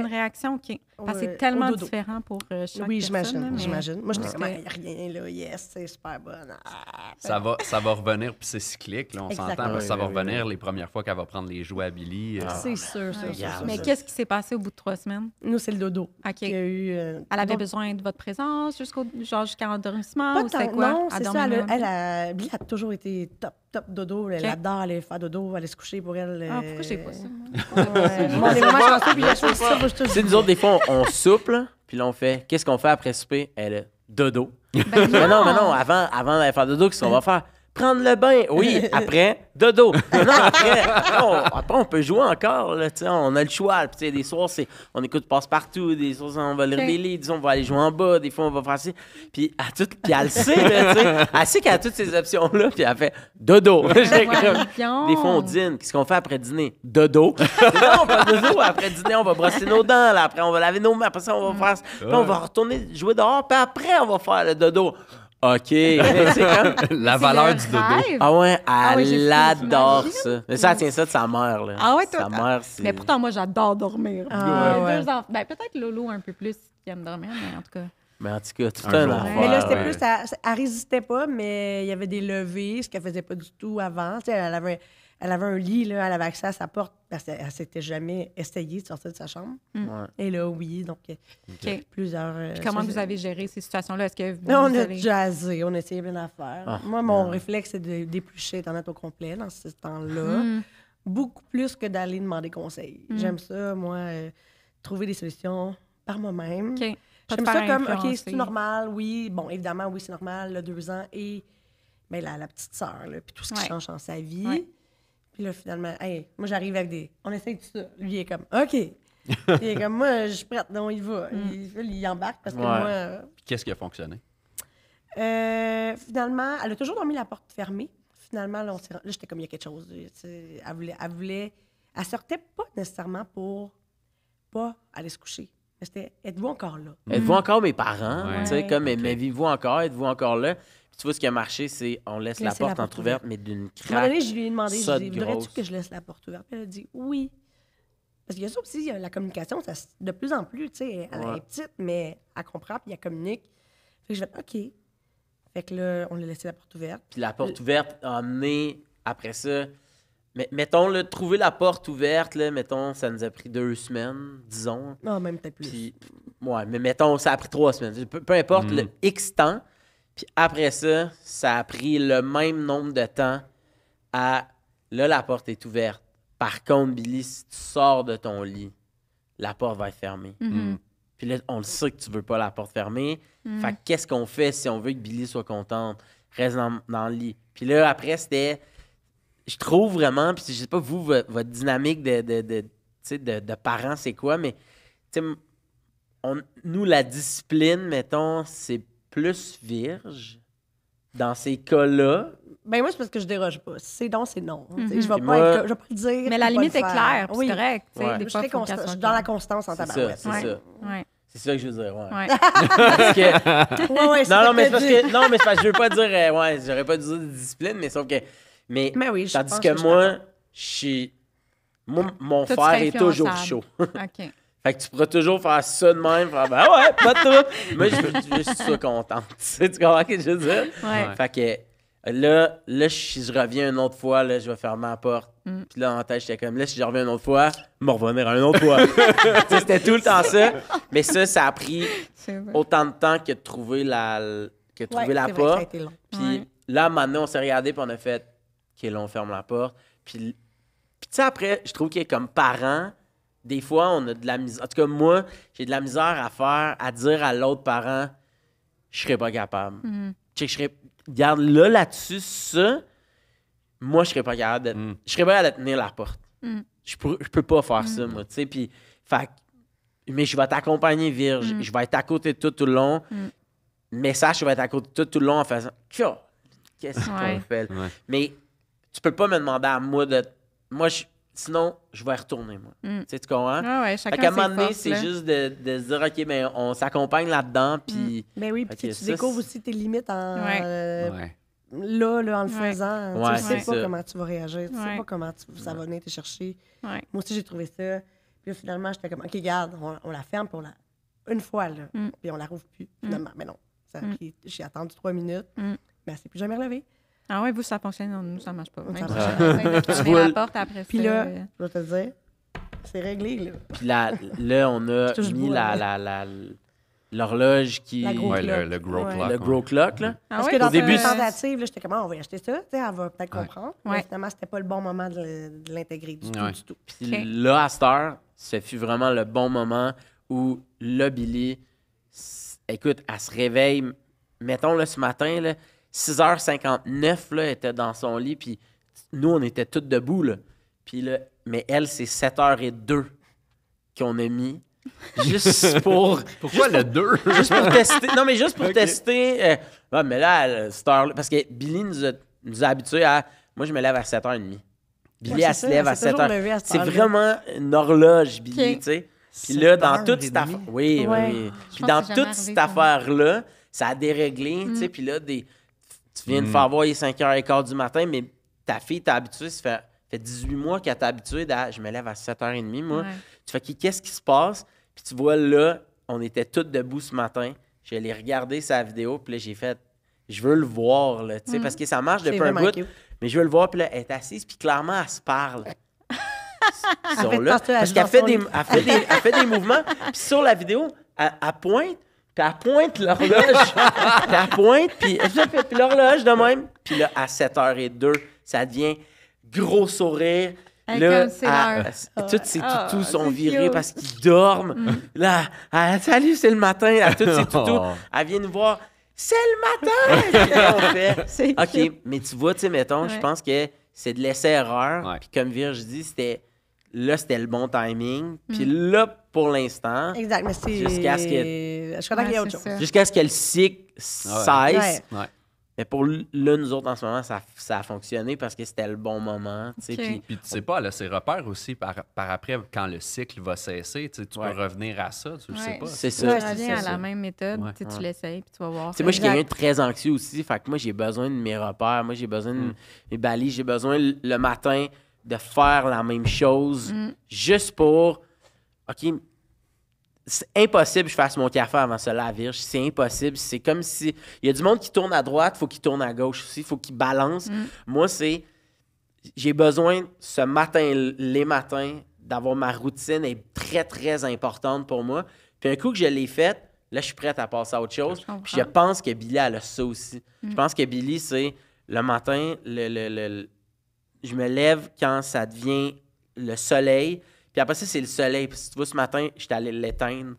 une, réaction. OK. Parce que c'est tellement différent pour euh, chaque Oui, j'imagine, j'imagine. Moi, je dis il rien, là, yes, c'est super bon. Ah, ça, va, ça va revenir, puis c'est cyclique, là, on s'entend. ça va revenir les premières fois qu'elle va prendre les jouets à Billy. Euh. Ah, c'est sûr, c'est sûr. Mais qu'est-ce qui s'est passé au bout de trois semaines? Nous, c'est le dodo. OK. Euh, elle avait besoin de votre présence jusqu'au genre jusqu'à endormissement ou c'est quoi? Non, c'est ça. Elle, Billy a toujours été top dodo. Elle adore aller faire dodo, aller se coucher pour elle. Ah, euh, pourquoi je pas ça? C'est nous autres, des fois, on souple, puis là, on fait qu'est-ce qu'on fait après souper? Elle dodo. Ben mais non, mais non, avant, avant d'aller faire dodo, qu'est-ce qu'on va faire? prendre le bain. Oui, après, dodo. Non, après, on, peut jouer encore. Là, on a le choix. des soirs, c'est, on écoute passe-partout. Des soirs, on va le des disons on va aller jouer en bas. Des fois, on va faire Puis, à puis elle sait. Là, elle sait qu'elle a toutes ces options-là. Puis elle fait dodo. des fois, on dîne. Qu'est-ce qu'on fait après dîner? Dodo. Après dîner, on va brosser nos dents. Après, on va laver nos mains. Après ça, on va mm. faire. Puis on va retourner jouer dehors. Puis après, on va faire le dodo. OK. la valeur du dodo. Ah ouais, ah elle adore ça. Mais ça, elle tient ça de sa mère. Là. Ah ouais, toi, ah, Mais pourtant, moi, j'adore dormir. Ah ouais. Ben, peut-être Lolo un peu plus qui aime dormir, mais en tout cas. Mais en tout cas, tout un, un Mais là, c'était plus. Elle, elle, résistait pas, mais il y avait des levées, ce qu'elle faisait pas du tout avant. Tu sais, elle avait elle avait un lit, là, elle avait accès à sa porte parce qu'elle s'était jamais essayée de sortir de sa chambre. Mm. Et là, oui, donc euh, plusieurs. Euh, puis comment vous avez géré ces situations-là? Est-ce que vous on a jazzé, on a essayé plein d'affaires. Ah. Moi, mon ah. réflexe, c'est d'éplucher Internet au complet dans ce temps-là. Hmm. Beaucoup plus que d'aller demander conseil. Hmm. J'aime ça, moi, euh, trouver des solutions par moi-même. J'aime ça comme, OK, c'est normal, oui. Bon, évidemment, oui, c'est normal, deux ans et ben, la, la petite sœur, puis tout ce qui change dans sa vie. Puis là, finalement, moi, j'arrive avec des. On essaie tout ça. Lui, est comme, OK. il est comme, moi, je suis prête, donc il va. Mm. Il, embarque parce que moi. qu'est-ce qui a fonctionné? Euh, finalement, elle a toujours dormi la porte fermée. Finalement, là, j'étais comme, il y a quelque chose. Elle voulait, elle sortait pas nécessairement pour pas aller se coucher. Mais c'était, êtes-vous encore là? Êtes-vous mm. encore mes parents? sais Comme, mais vivez-vous encore? Êtes-vous encore là? Tu vois, ce qui a marché, c'est on laisse la porte, entre entrouverte, mais d'une craque. À un donné, je lui ai demandé, je lui ai dit, voudrais-tu que je laisse la porte ouverte? Elle a dit oui. Parce qu'il y a ça aussi, la communication, ça, de plus en plus, tu sais, elle est petite, mais elle comprend, puis elle communique. Fait que je vais OK. Fait que là, on a laissé la porte ouverte. Puis la porte ouverte a amené, après ça, mais, mettons, le trouver la porte ouverte, là, mettons, ça nous a pris deux semaines, disons. Non, même peut-être plus. Puis, ouais, mais mettons, ça a pris trois semaines. Peu, importe mm. le X temps, puis après ça, ça a pris le même nombre de temps à. Là, la porte est ouverte. Par contre, Billy, si tu sors de ton lit, la porte va être fermée. Mm-hmm. Mm. Puis là, on le sait que tu veux pas la porte fermée. Mm. Fait qu'est-ce qu'on fait si on veut que Billy soit contente? Reste dans, le lit. Puis là, après, c'était. Je trouve vraiment, puis je sais pas, vous, votre dynamique de, de, de, de parents, c'est quoi, mais on, nous, la discipline, mettons, c'est plus vierge dans ces cas-là. Ben moi, c'est parce que je déroge pas. c'est non, c'est non. Je vais mhm. pas, vais pas le dire. Mais la limite est claire, oui. c'est correct. je, suis dans la constance en tabac. C'est ça, c'est ça. C'est ça que je veux dire, ouais. parce que... non, mais c'est parce que... Non, mais je veux pas dire... Euh, ouais, j'aurais pas dû dire discipline, mais sauf que... Mais, mais ben oui, tandis que, moi, je suis... Mon, mon est toujours chaud. OK. Fait que tu pourras toujours faire ça de même, faire ben ouais, pas de tout. Moi, je, suis suis contente. Tu, sais, tu comprends ce que je veux dire? Ouais. Fait que là, là si je reviens une autre fois, là, je vais fermer la porte. Mm. Puis là, en tête, j'étais comme là, si je reviens une autre fois, je vais revenir une autre fois. c'était tout le temps ça. Mais ça, ça a pris autant de temps que de trouver la, que trouver la porte. Puis là, maintenant, on s'est regardé, puis on a fait, OK, là, on ferme la porte. Puis, puis tu sais, après, je trouve a comme parents, des fois, on a de la misère. En tout cas, moi, j'ai de la misère à faire, à dire à l'autre parent, je serais pas capable. Mm. sais, Je serais. Regarde, là, là-dessus, ça, moi, je serais pas capable mm. Je serais pas capable de tenir la porte. Mm. Je, peux, peux pas faire ça, moi. Tu sais, puis. Fait, mais je vais t'accompagner, Virge. Je vais être à côté de toi tout le long. Mais ça, je vais être à côté de toi tout le long en faisant, qu'est-ce qu'on fait? Mais tu peux pas me demander à moi de. Moi, je Sinon, je vais y retourner, moi. Mm. Tu sais, tu comprends? Ah ouais, chacun fait à un moment donné, c'est juste de, de, se dire, OK, mais on s'accompagne là-dedans, mm. puis... Ben oui, puis tu découvres aussi tes limites en... Euh, là, là, en le faisant, tu ne sais pas comment tu vas réagir, tu ne sais pas comment tu, ça va venir te chercher. Moi aussi, j'ai trouvé ça. Puis là, finalement, j'étais comme, OK, garde, on, la ferme, pour la... Une fois, là, mm. puis on la rouvre plus, finalement. Mais non, J'ai attendu trois minutes, mais elle s'est plus jamais relevée. Ah ouais, vous, ça fonctionne, nous, ça marche pas. ça la porte après Puis là, euh, je vais te dire, c'est réglé, là. Puis là, là on a mis la, la, la, l'horloge qui. le, le, grow clock. Le grow clock, là. Ah Parce que dans début, une tentative, j'étais comme, ah, on va acheter ça, tu sais, elle va peut-être comprendre. Mais finalement, c'était pas le bon moment de, l'intégrer du tout, du tout. Puis là, à cette heure, ce fut vraiment le bon moment où là, Billy, écoute, elle se réveille, mettons, là, ce matin, là, 6h59, là, était dans son lit, puis nous, on était tous debout, là. Puis là, mais elle, c'est 7h02 qu'on a mis. Juste pour. Pourquoi le 2 Juste pour tester. Non, mais juste pour tester. Euh, mais là, cette heure Parce que Billy nous a, habitués à. Moi, je me lève à 7h30. Billy, elle se lève à 7h. C'est vraiment une horloge, Billy, tu sais. Puis là, dans toute cette affaire. Oui, oui, Puis dans toute cette affaire-là, ça a déréglé, tu sais. Mm. Puis là, des tu viens de mm. faire voir, les 5h15 du matin, mais ta fille t'a habituée, ça fait, fait 18 mois qu'elle t'a habituée à je me lève à 7h30, moi. Tu fais qu'est-ce qui se passe? Puis tu vois, là, on était toutes debout ce matin. J'allais regarder sa vidéo, puis là, j'ai fait, je veux le voir, là, tu sais, mm. parce que ça marche depuis un bout. Mais je veux le voir, puis là, elle est assise, puis clairement, elle se parle. Parce qu'elle fait, des, fait des mouvements. Puis sur la vidéo, elle pointe, puis elle pointe l'horloge. puis elle pointe, puis, l'horloge de même. Puis là, à 7h02, ça devient gros sourire. là, ah. toutes ses ah, toutous sont virés parce qu'ils dorment. Mm. Là, salut, c'est le matin. À toutes ses toutous, oh. elle vient nous voir. C'est le matin! OK, mais tu vois, tu sais, mettons, je pense que c'est de l'essai-erreur. Puis comme Virge dit, c'était là, c'était le bon timing. Puis mm. là, pour l'instant, jusqu'à ce qu'elle jusqu'à ce que le cycle cesse. Mais pour l'un nous autres en ce moment, ça, ça a fonctionné parce que c'était le bon moment. Okay. Puis, puis, tu sais pas, là, c'est repères aussi par, par, après, quand le cycle va cesser, tu peux revenir à ça, tu sais pas. C'est ça. Tu reviens à la même méthode, tu l'essayes, puis tu vas voir. moi, je suis quelqu'un très anxieux aussi, fait que moi, j'ai besoin de mes repères, moi, j'ai besoin de mm. mes balises, j'ai besoin le matin de faire la même chose mm. juste pour. OK, c'est impossible que je fasse mon café avant de se laver. C'est impossible. C'est comme si. Il y a du monde qui tourne à droite, faut qu'il tourne à gauche aussi, faut qu'il balance. Mm. Moi, c'est. J'ai besoin ce matin, les matins, d'avoir ma routine est très, très importante pour moi. Puis un coup que je l'ai faite, là, je suis prête à passer à autre chose. Je Puis je pense que Billy, elle a ça aussi. Je mm. pense que Billy, c'est le matin, le, le, je me lève quand ça devient le soleil. Puis après ça, c'est le soleil. Puis si tu vois, ce matin, j'étais allé l'éteindre.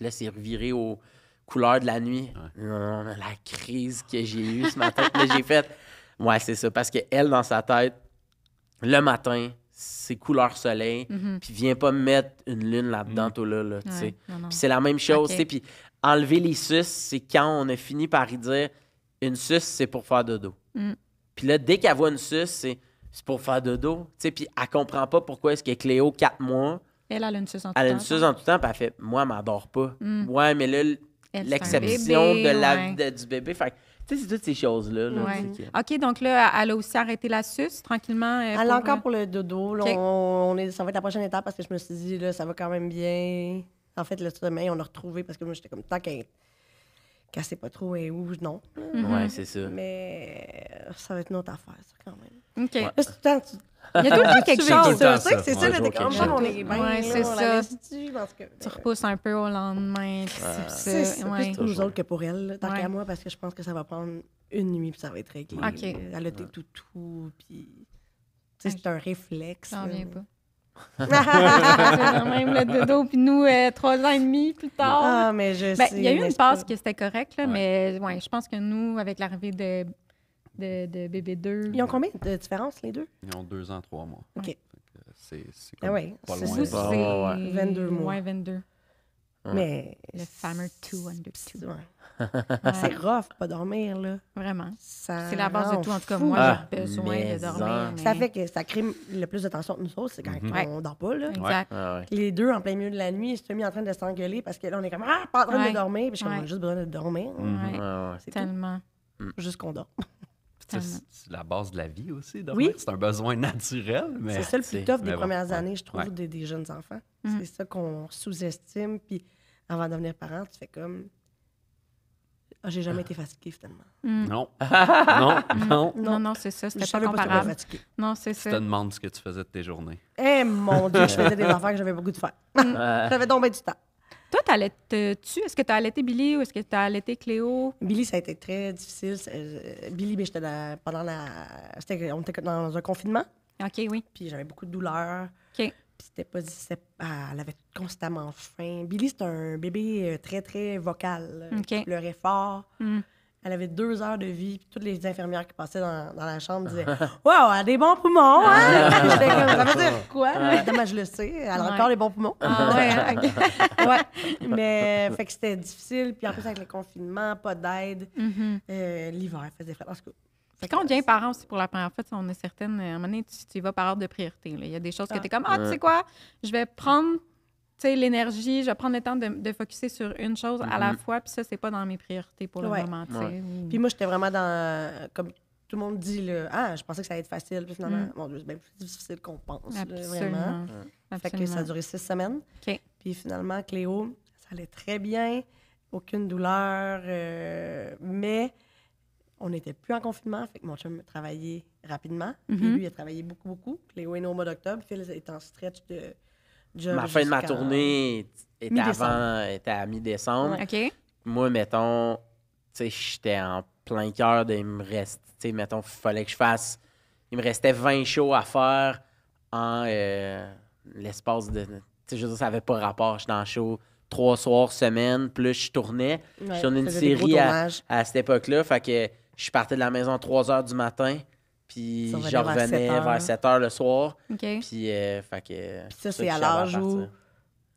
là, c'est reviré aux couleurs de la nuit. La crise que j'ai eue ce matin. là, j'ai fait. Ouais, c'est ça. Parce qu'elle, dans sa tête, le matin, c'est couleur soleil. Mhm. Puis viens pas mettre une lune là-dedans, mhm. tout là. là Puis c'est la même chose. sais. Puis enlever les suces, c'est quand on a fini par y dire une suce, c'est pour faire dodo. Mm. Puis là, dès qu'elle voit une suce, c'est pour faire dodo. Tu sais, puis elle comprend pas pourquoi est-ce que Cléo, quatre mois, elle, a une suce en tout temps. Elle a une suce en tout temps, puis elle fait Moi, m'adore pas. Mm. Ouais, mais là, l'exception de la, vie du bébé. Fait tu sais, c'est toutes ces choses-là. OK, donc là, elle a aussi arrêté la suce tranquillement. Euh, elle a encore euh, pour le dodo. on, est, ça va être la prochaine étape parce que je me suis dit, là, ça va quand même bien. En fait, le sommeil, on a retrouvé parce que moi, j'étais comme tant qu'elle sait pas trop et où non. Mhm. Oui, c'est ça. Mais euh, ça va être une autre affaire, ça, quand même. OK. Il y a toujours quelque chose. C'est ça, c'est ça, on est ouais, c'est ça. Tu euh, repousses un peu au lendemain. C'est ça, plus pour nous autres que pour elle, tant qu'à moi, parce que je pense que ça va prendre une nuit, puis ça va être réglé. Elle a tout tout puis c'est un réflexe. Ça vient pas même le dodo. Puis nous, euh, trois ans et demi plus tard. Ah, mais je ben, Il y a eu une passe qui c'était correct, là, mais ouais, je pense que nous, avec l'arrivée de, de, de BB2. Ils ont combien de différence, les deux? Ils ont deux ans, trois mois. OK. C'est ah pas loin. C'est 22 mois. Ouais, 22. Mais le fameux 2 under C'est rough, pas dormir, là. Vraiment. C'est la base de tout. En tout cas, moi, ah, j'ai besoin de dormir. Hein. Ça fait que ça crée le plus de tension entre nous autres, c'est quand mhm. on ne dort pas, là. Exact. Ah, Les deux, en plein milieu de la nuit, ils se sont mis en train de s'engueuler parce que là, on est comme, ah, pas en train de dormir. Puis on a juste besoin de dormir. Mhm. Ah, c'est tellement. Mm. Juste qu'on dort. C'est la base de la vie aussi, dormir. Oui. C'est un besoin naturel. C'est ça le plus tough des premières années, je trouve, des, jeunes enfants. Mm. C'est ça qu'on sous-estime. Puis avant de devenir parent, tu fais comme ah, j'ai jamais ah. été fatiguée, finalement. Hmm. Non. non. Hmm. non. Non, non, c'est ça. C'était pas comparable. Fatiguée. Non, c'est ça. Je te demande ce que tu faisais de tes journées. Eh mon Dieu, je faisais des affaires que j'avais beaucoup de faire. Hmm. j'avais tombé du temps. Toi, tu allais tu Est-ce que tu as allaité Billy ou est-ce que tu as allaité Cléo? Billy, ça a été très difficile. Euh, Billy, mais j'étais pendant la... on était dans un confinement. OK, oui. Puis j'avais beaucoup de douleurs. OK. C'était pas, ah, elle avait constamment faim. Billy, c'est un bébé euh, très, très vocal. Elle pleurait fort. Mm. Elle avait deux heures de vie. toutes les infirmières qui passaient dans, dans la chambre disaient Wow, elle a des bons poumons, hein? ah. J'étais comme, ça veut dire quoi? je le sais. Elle a encore des bons poumons. Ah hein? Mais, euh, fait que c'était difficile. Puis en plus, avec le confinement, pas d'aide. Mm-hmm. Euh, l'hiver, faisait frais. En quand on devient parent aussi pour la première fois, on est certaine, à un moment donné, tu, vas par ordre de priorité. Là. Il y a des choses que tu es comme, ah, tu sais quoi, je vais prendre l'énergie, je vais prendre le temps de, de focuser sur une chose à la mm-hmm. fois, puis ça, c'est pas dans mes priorités pour le moment. Puis moi, j'étais vraiment dans, comme tout le monde dit, ah, je pensais que ça allait être facile, finalement, bon, mm. c'est bien plus difficile qu'on pense, vraiment. Fait que ça a duré six semaines. Puis finalement, Cléo, ça allait très bien, aucune douleur, euh, mais on n'était plus en confinement, fait que mon chum travaillait rapidement. Mhm. Puis lui, il a travaillé beaucoup, beaucoup. les est au mois d'octobre. Phil est en stretch de Ma fin de ma tournée était avant, était à mi-décembre. Moi, mettons, tu sais, j'étais en plein cœur de. Il me reste, tu sais, mettons, il fallait que je fasse. Il me restait 20 shows à faire en euh, l'espace de. Tu sais, je veux dire, ça n'avait pas rapport. J'étais en show trois soirs, semaine, plus je tournais. Ouais, je une série à, à, cette époque-là. Fait que je partais de la maison à 3 h du matin. Puis je revenais vers 7 h le soir. Puis, euh, ça, c'est à l'âge où,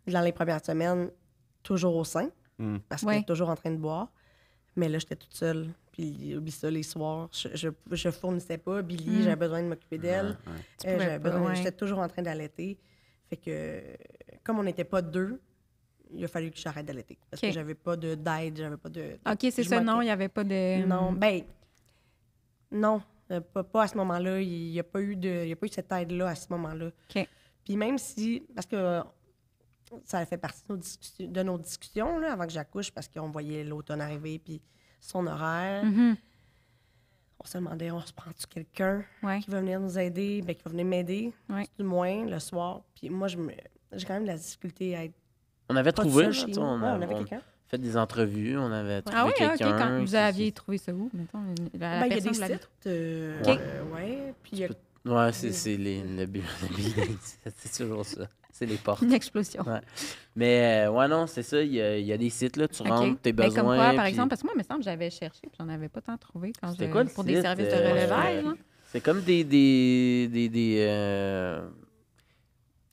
dans les premières semaines, toujours au sein, hmm. parce que toujours en train de boire. Mais là, j'étais toute seule. Puis oublie ça, les soirs, je, je, fournissais pas. Billy, hmm. j'avais besoin de m'occuper d'elle. Euh, j'étais toujours en train d'allaiter. Fait que, comme on n'était pas deux, il a fallu que j'arrête d'allaiter parce que j'avais pas de d'aide, j'avais pas de. ok, c'est ça. Non, il y avait pas de. Non, hum. ben non, euh, pas, à ce moment-là. Il y a pas eu de, il y a pas eu cette aide-là à ce moment-là. Ok. Puis même si, parce que ça fait partie de nos, discussions, là, avant que j'accouche, parce qu'on voyait l'automne arriver, puis son horaire. Mm-hmm. On se demandait, on se prend-tu quelqu'un qui va venir nous aider, ben, qui va venir m'aider, du moins, le soir. Puis moi, j'ai quand même de la difficulté à être on avait trouvé, on, ah, on, avait fait des entrevues, on avait trouvé ah oui, quand vous aviez trouvé ça où, mettons, la, ah, ben, personne la trouvé? Euh, okay. il a... ouais, c'est les, le building, c'est toujours ça. C'est les portes. Une explosion. Mais euh, ouais, non, c'est ça. Il y, a, des sites, là, tu rentres, tes besoins. comme quoi, par exemple, parce que moi, il me semble que j'avais cherché, puis j'en avais pas tant trouvé quand je, pour des services de euh, relevage. c'est comme des. des, des, des euh,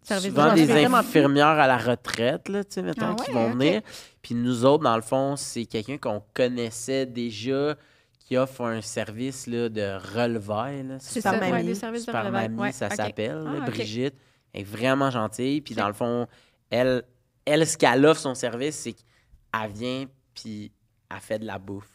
souvent des infirmières à la retraite, là, tu sais, ah qui vont venir. Puis nous autres, dans le fond, c'est quelqu'un qu'on connaissait déjà qui offre un service là, de relevail. C'est ça, mamie, ça s'appelle. Ah, Brigitte. Elle est vraiment gentille. Puis dans le fond, elle, elle ce qu'elle offre son service, c'est qu'elle vient puis elle fait de la bouffe.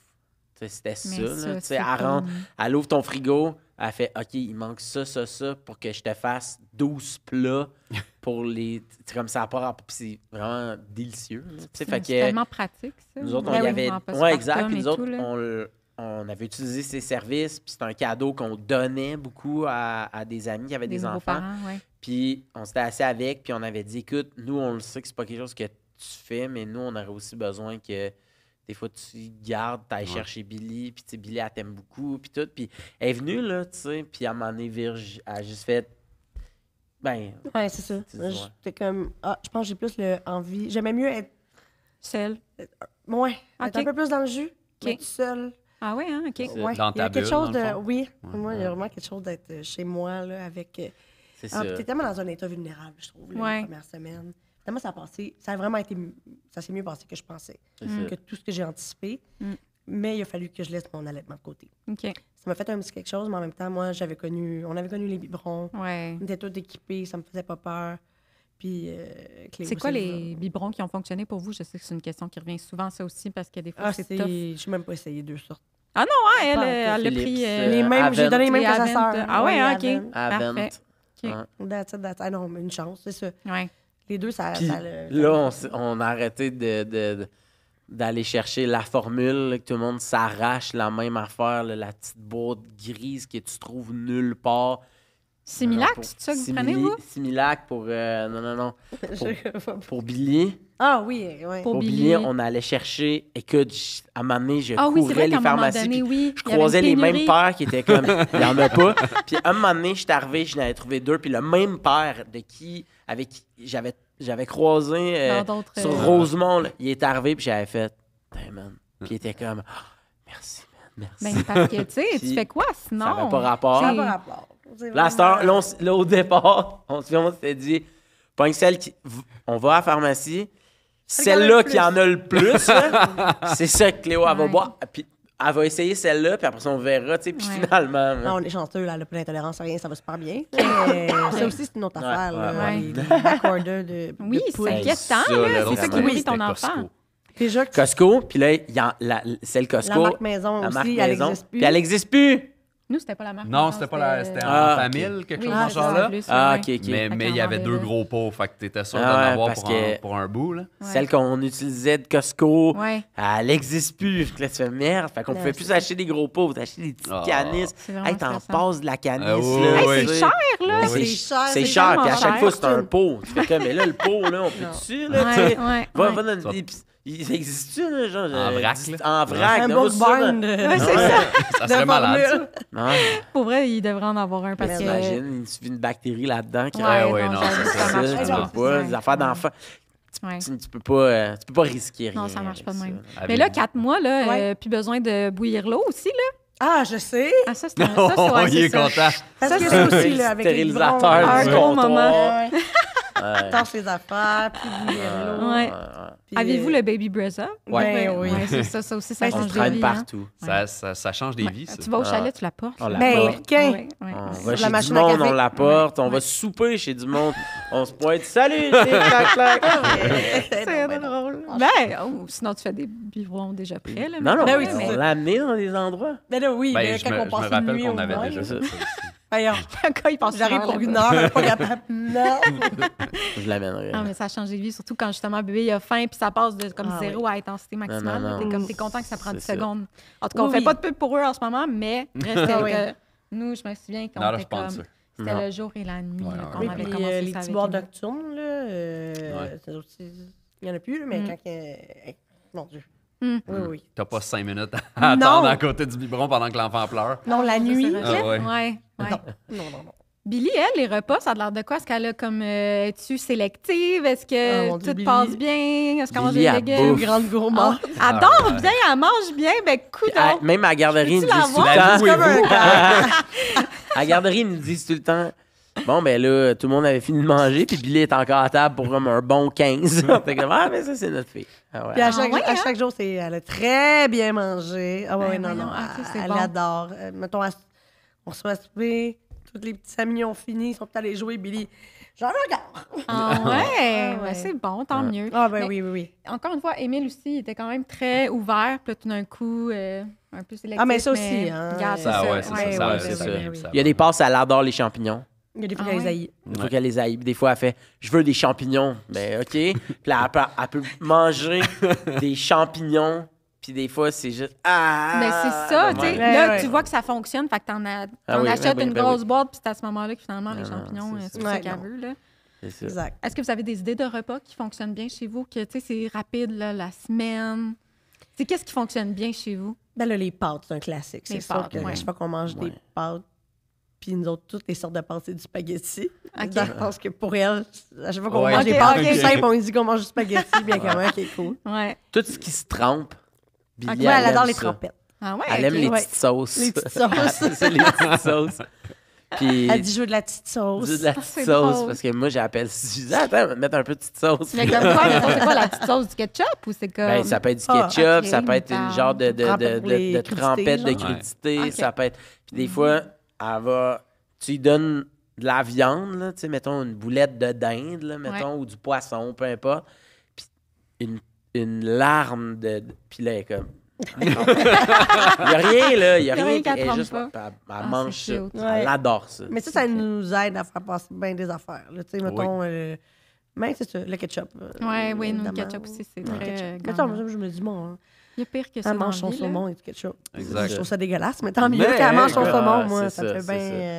C'était ça. tu sais elle, elle ouvre ton frigo, a fait OK, il manque ça, ça, ça pour que je te fasse 12 plats pour les. C'est comme ça, part. c'est vraiment délicieux. C'est tellement pratique, ça. Nous autres, on ben avait. Ouais, exact. Puis nous autres, on, avait utilisé ces services. Puis c'est un cadeau qu'on donnait beaucoup à, des amis qui avaient des, enfants. Puis on s'était assis avec. Puis on avait dit écoute, nous, on le sait que c'est pas quelque chose que tu fais, mais nous, on aurait aussi besoin que des fois, tu gardes, tu ouais. chercher Billy, puis Billy, elle t'aime beaucoup, puis tout. Puis elle est venue, là, tu sais, puis à un moment donné, Virge elle a juste fait. Ben. Ouais, c'est ça. J'étais comme. Ah, je pense que j'ai plus le envie. J'aimais mieux être. Seule. Euh, ouais. Ah, être un peu plus dans le jus, okay. seule. Ah ouais, hein, ok. Ouais. Dans ta il y a quelque chose de, oui, moi, il y a vraiment quelque chose d'être euh, chez moi là, avec. Euh, c'est ah, T'es tellement dans un état vulnérable, je trouve, la première semaine ça a passé. Ça a vraiment été. Ça s'est mieux passé que je pensais. Que tout ce que j'ai anticipé. Mm. Mais il a fallu que je laisse mon allaitement de côté. Ça m'a fait un petit quelque chose, mais en même temps, moi, j'avais connu. On avait connu les biberons. Ouais. On était tous équipés, ça me faisait pas peur. Puis, euh, c'est quoi les biberons qui ont fonctionné pour vous? Je sais que c'est une question qui revient souvent, ça aussi, parce que des fois, ah, c'est Je n'ai même pas essayé deux sortes. Ah non, hein, elle, elle, a pris... Euh, les mêmes, j'ai donné les mêmes que sa sœur. Ah ouais, OK. Parfait. non, une chance, c'est ça les deux, ça. là, on, a arrêté d'aller chercher la formule, que tout le monde s'arrache la même affaire, la petite boîte grise que tu trouves nulle part. Similac, c'est ça que vous prenez, vous? Similac pour... Euh, non, non, non. Pour, Billy. Ah oui, oui. Pour, Billy, on allait chercher... Écoute, à un moment donné, je ah, courais les pharmacies. Donné, oui, je croisais les mêmes pères qui étaient comme... Il n'y en a pas. Puis à un moment donné, je suis arrivé, je avais trouvé deux. Puis le même père de qui... Avec j'avais, j'avais croisé euh, sur euh, Rosemont, il est arrivé, puis j'avais fait... Damn, Puis il était comme... Ah, merci. Ben, parce que, tu sais, tu fais quoi sinon? Ça n'a pas rapport. Ça n'a pas rapport. Là, star, là, au départ, on s'est dit, celle qui. On va à la pharmacie. Celle-là qui en a le plus, c'est ça que Cléo va boire. Ah, puis elle va essayer celle-là, puis après ça, on verra, tu sais. Puis finalement. Non, on est chanceux, là, le plein d'intolérance, rien, ça va super bien. ça aussi, c'est une autre affaire, Oui, c'est inquiétant, C'est ça qui nourrit ton enfant. Costco, puis là, il y a la- c'est le Costco. La marque maison aussi, elle n'existe plus. Puis elle n'existe plus. Nous, c'était pas la marque. Non, c'était pas la. C'était en ah, famille, quelque chose dans ce genre-là. Ah, ok, ok. Mais il y avait deux gros pots, fait que t'étais sûr ah, d'en avoir pour, un, bout, là. Celle qu'on utilisait de Costco, elle n'existe plus. Fait que là, tu fais merde. Fait qu'on pouvait plus acheter des gros pots, acheter des petites Ah. canisses. C'est Hey, t'en passes de la canisse, ah, c'est cher, là! C'est cher, c'est cher, puis à chaque fois, c'est un pot. Tu fais comme, mais là, le pot, là, on peut dessus, là, Ouais, ouais, une il, ça existe-tu, genre? En euh, vrac, là. En vrac, Un euh, Oui, c'est ça. ça serait malade, ça. Pour vrai, il devrait en avoir un parce que... Imagine, il suffit une bactérie là-dedans qui... Oui, ouais, non, ça, ça, pas, des affaires d'enfants. Tu, peux pas, euh, tu peux pas risquer rien. Non, ça marche pas de même. Mais là, quatre mois, là, ouais. plus besoin de bouillir l'eau aussi, là. Ah, je sais. Ah, ça, c'est un... ça, c'est ouais, il est, ça. content. Parce c'est aussi, là, avec les bronzes. Un gros moment. attends les affaires, puis bouillir l'eau. Avez-vous euh, le baby brezza? Ouais. Ben, ben oui, c'est ça, ça aussi, ça ben, change des vies. Hein. partout. Ça, ça, ça, change des vies. Ah, ça. Tu vas au chalet, ah. tu la portes. On la ben, On va chez du monde, on la On va souper chez du monde. on se pointe. Salut, clac, c'est drôle. Ben, oh, sinon, tu fais des bivouacs déjà prêts. Là, non, non, oui, on l'a amené dans des endroits. Ben oui, ben, quand on Je me rappelle qu'on avait déjà ça. Voyons. Quand il pense J'arrive pour une heure, pas capable. Non. je l'amènerai. Non, mais ça a changé de vie, surtout quand justement bébé il a faim, puis ça passe de comme ah zéro à intensité maximale. t'es content que ça prenne 10 secondes. En tout cas, on ne fait pas de pub pour eux en ce moment, mais restez ah nous, je me souviens qu'on était comme. C'était le jour et la nuit qu'on avait commencé euh, Les petits nocturnes, euh, Il n'y en a plus, mais mm. quand. Mon Dieu. Mm. Oui, oui. T'as pas cinq minutes à attendre à côté du biberon pendant que l'enfant pleure. Non, la nuit. Ah, oui, ouais. Non. non, non, Billy, elle, les repas, ça a l'air de quoi? Est-ce qu'elle a comme. Euh, Es-tu sélective? Est-ce que ah, tout passe bien? Est-ce qu'on mange des légumes? grande gourmande. Ah, elle dort bien, elle mange bien, ben, coup même à la garderie, ils nous disent tout le temps. À la garderie, ils nous disent tout le temps Bon, ben là, tout le monde avait fini de manger, puis Billy est encore à table pour comme un bon 15. T'es comme, ah, mais ça, c'est notre fille. Ah Puis à ah, hein? chaque, jour, c'est, elle a très bien mangé. Ah ouais, non, non, elle, adore. mettons, on se met à souper, tous les petits amis ont fini, ils sont allés jouer, Billy. J'en regarde. Ah ouais, ah, ben, c'est bon, tant mieux. Ah ben oui, oui, oui. Encore une fois, Émile aussi, il était quand même très ouvert, puis tout d'un coup, euh, un peu sélectif. Ah mais ça aussi, hein. ça, ça, Il y a des passes, elle adore les champignons. Il y ah des fois qu'elle les aille Des fois qu'elle les Des fois, elle fait Je veux des champignons. Ben, OK. puis là, elle peut, manger des champignons. Puis des fois, c'est juste Ah! Mais ben, c'est ça, ben, tu Là, tu vois que ça fonctionne. Fait que t'en, ah achètes une ben grosse boîte. Puis c'est à ce moment-là que finalement, les champignons, c'est, euh, c'est, qu'elle veut. C'est ça. Exact. Est-ce que vous avez des idées de repas qui fonctionnent bien chez vous? Que, c'est rapide, la semaine. qu'est-ce qui fonctionne bien chez vous? Ben les pâtes, c'est un classique. c'est sûr que je sais pas qu'on mange des pâtes puis nous autres, toutes les sortes de pensées du spaghetti. je pense que pour elle, à chaque fois qu'on mange des pâtes on dit qu'on mange du spaghetti, bien quand même, qui est cool. Ouais. Tout ce qui se trempe, ah, Billy, elle, elle, adore les trompettes. Ah ouais, elle aime les petites sauces. Les petites sauces. les petites sauces. Puis, elle dit jouer de la petite sauce. Jouer de la petite sauce. Parce que moi, j'appelle. Je mettre un peu de petite sauce. Mais comme quoi, c'est quoi la petite sauce du ketchup ou c'est ben, comme. Ben, ça peut être du ketchup, ah, ça peut être une genre de, de, de, de, trempette de crudité, ça peut être. Puis des fois, mm-hmm elle va. Tu lui donnes de la viande, là, tu sais, mettons une boulette de dinde, là, mettons, ou du poisson, peu importe. Puis une, une larme de. Puis comme. il n'y a rien, là. Il n'y a, rien. qui elle, juste, pas. elle, ah, mange ça. Elle adore ça. Mais ça, ça nous aide à faire passer bien des affaires. Tu sais, mettons. Euh, mais c'est ça, le ketchup. Euh, ouais, oui, le ketchup aussi, c'est ouais. très. je me dis, bon. Hein. Il pire que ça. Elle mange son saumon et quelque Exact. Je trouve ça dégueulasse, mais tant mieux qu'elle mange son saumon, moi, ça, fait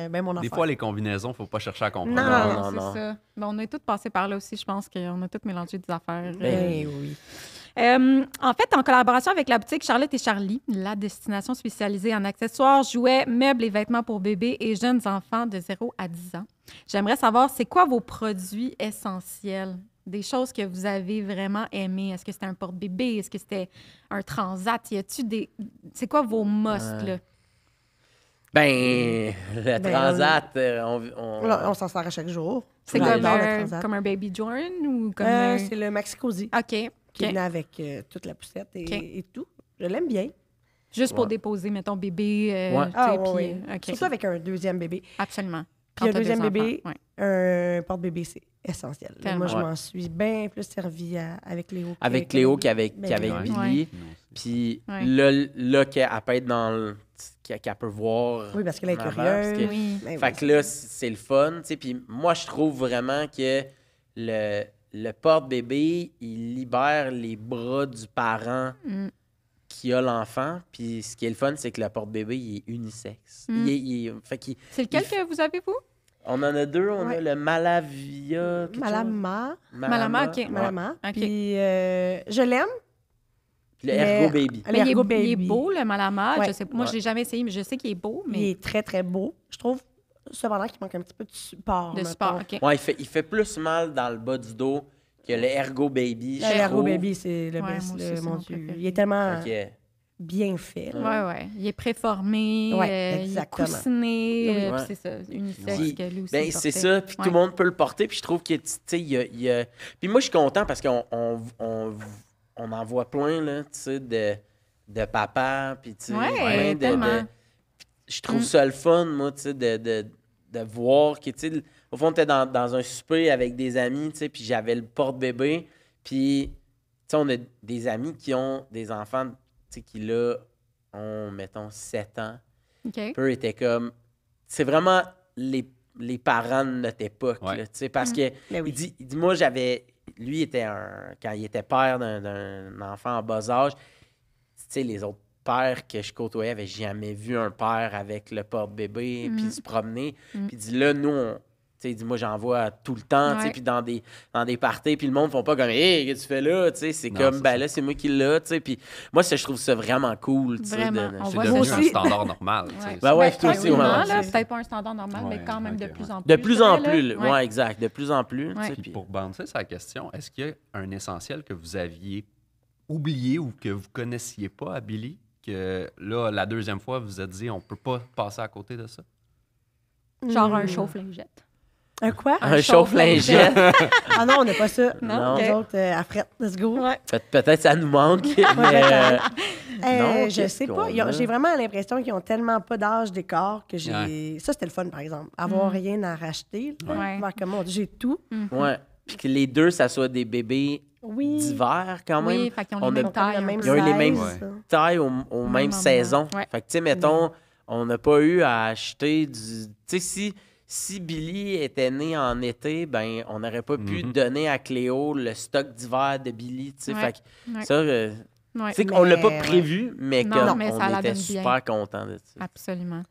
bien, mon affaire. Des fois, les combinaisons, il ne faut pas chercher à comprendre. Non, non, C'est ça. on est tous passés par là aussi, je pense qu'on a tous mélangé des affaires. Ben euh, oui. Euh, en fait, en collaboration avec la boutique Charlotte et Charlie, la destination spécialisée en accessoires, jouets, meubles et vêtements pour bébés et jeunes enfants de 0 à 10 ans, j'aimerais savoir c'est quoi vos produits essentiels des choses que vous avez vraiment aimées? Est-ce que c'était un porte-bébé? Est-ce que c'était un transat? Y a-tu des. C'est quoi vos musts, là? Ben, le transat, on. s'en sert à chaque jour. C'est comme, un, Baby Jordan ou comme. Euh, c'est le Maxi Cozy. OK. Qui okay. avec euh, toute la poussette et, tout. Je l'aime bien. Juste pour déposer, mettons, bébé. Euh, ah, ouais, Tout ça avec un deuxième bébé. Absolument. Puis le deuxième bébé, un porte-bébé, c'est essentiel. Moi, je m'en suis bien plus servi avec Léo. Avec Léo qu'avec ben Billy. Puis là, là qu'elle peut être dans le qu'elle peut voir. Oui, parce qu'elle est curieuse. Ben fait que là, c'est le fun. Puis moi, je trouve vraiment que le, le porte-bébé, il libère les bras du parent mm qui a l'enfant. Puis ce qui est le fun, c'est que la porte-bébé, il est unisexe. Il hmm. c'est lequel que vous avez, vous? On en a deux. On a le Malavia. Malama. Malama. Malama, OK. Malama. Puis euh, je l'aime. Le Ergo Baby. il, est, Baby. il est beau, le Malama. Moi, Je sais, moi, je l'ai jamais essayé, mais je sais qu'il est beau. Mais... Il est très, très beau. Je trouve cependant qu'il manque un petit peu de support. De support, Ouais, il fait, il fait plus mal dans le bas du dos il y a le Ergo Baby. Le Ergo Baby, c'est le ouais, best. mon Dieu. Il est tellement bien fait. Oui, oui. Il est préformé, ouais, euh, il est coussiné. Oui, euh, C'est ça, Une Ben, c'est ça. Puis tout le monde peut le porter. Puis je trouve qu'il y a, Puis moi, je suis content parce qu'on on, on, on, en voit plein, là, tu sais, de, de papa. Puis, tu sais, Je trouve mm. ça le fun, moi, tu sais, de, de de voir que, tu au fond, tu dans, dans un souper avec des amis, tu sais, puis j'avais le porte-bébé, puis, tu sais, on a des amis qui ont des enfants, tu sais, qui là ont, mettons, 7 ans. Eux, étaient comme. C'est vraiment les, parents de notre époque, tu sais, parce mm. que. Ben il dit, moi, j'avais. Lui, était un, quand il était père d'un enfant en bas âge, tu sais, les autres père que je côtoyais j'ai jamais vu un père avec le porte-bébé, mm-hmm. puis se promener. Mm-hmm. Puis dit là, nous, on, tu sais, moi, j'en vois tout le temps, puis dans des, dans des parties, puis le monde font pas comme, hey, que tu fais là, tu sais, c'est comme, ben là, c'est moi qui l'ai, tu sais, puis moi, je trouve ça vraiment cool, tu sais. C'est devenu un standard normal, tu sais. Ben ouais, ben, toi aussi, Peut-être pas un standard normal, mais quand même de plus en plus. De plus en plus, oui, exact, de plus en plus. Puis pour balancer sa question, est-ce qu'il y a un essentiel que vous aviez oublié ou que vous connaissiez pas à Billy que là, la deuxième fois, vous vous êtes dit, on peut pas passer à côté de ça? Genre un hmm. chauffe-lingette. Un quoi? Un, chauffe-lingette. ah non, on n'a pas ça. Non, Les autres, euh, à fret, let's go. Peut-être ça nous manque, mais... Euh, euh... non, je sais pas. J'ai vraiment l'impression qu'ils ont tellement pas d'âge des corps que j'ai... Ça, c'était le fun, par exemple. Avoir hmm. rien à racheter. Ouais. Voir comment j'ai tout. Oui. Ouais. Puis que les deux, ça soit des bébés oui. d'hiver quand même. Oui, on les, mêmes eu les mêmes tailles aux, mêmes saisons. Fait que, tu sais, mettons, on n'a pas eu à acheter du. Tu sais, si, si Billy était né en été, ben, on n'aurait pas pu mhm. donner à Cléo le stock d'hiver de Billy. Tu sais, fait que ça. Euh, qu'on l'a pas prévu, mais, non, comme on était super content de ça. Absolument.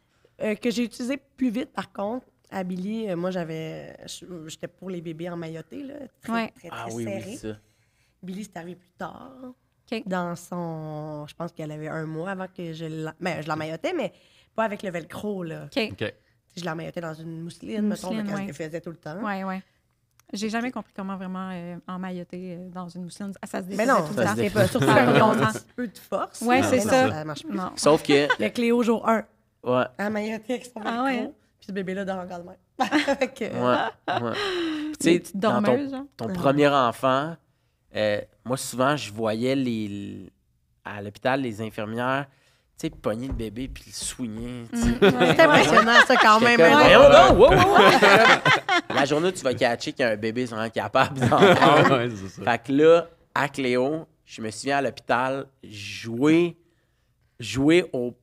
Euh, que j'ai utilisé plus vite, par contre, à Billy, euh, moi, j'avais. J'étais pour les bébés mailloté là. Très, ouais. ah, oui, Oui, ça. Billy, c'est arrivé plus tard. Dans son. Je pense qu'elle avait un mois avant que je la. Ben, je maillotais, mais pas avec le velcro, là. Je la maillotais dans une mousseline, mettons, quand que je faisais tout le temps. Oui, oui. J'ai jamais compris comment vraiment euh, emmailloter euh, dans une mousseline. ça se défait. Mais non, tout ça se pas. Surtout quand on a un peu de force. Oui, c'est ça. ça marche plus. Sauf que. Le Cléo jour 1. Ouais. Emmailloter avec son ah, Ouais. Puis ce bébé-là dort encore de même. ouais. ouais. Tu sais, ton, hein. ton premier enfant, euh, moi, souvent, je voyais les, à l'hôpital les infirmières tu sais, pogner le bébé puis le soigner. Mhm. impressionnant, ça, quand même. Hein. La journée tu vas catcher qu'il a un bébé vraiment incapable d'en ah que là, à Cléo, je me souviens à l'hôpital, jouer, jouer au,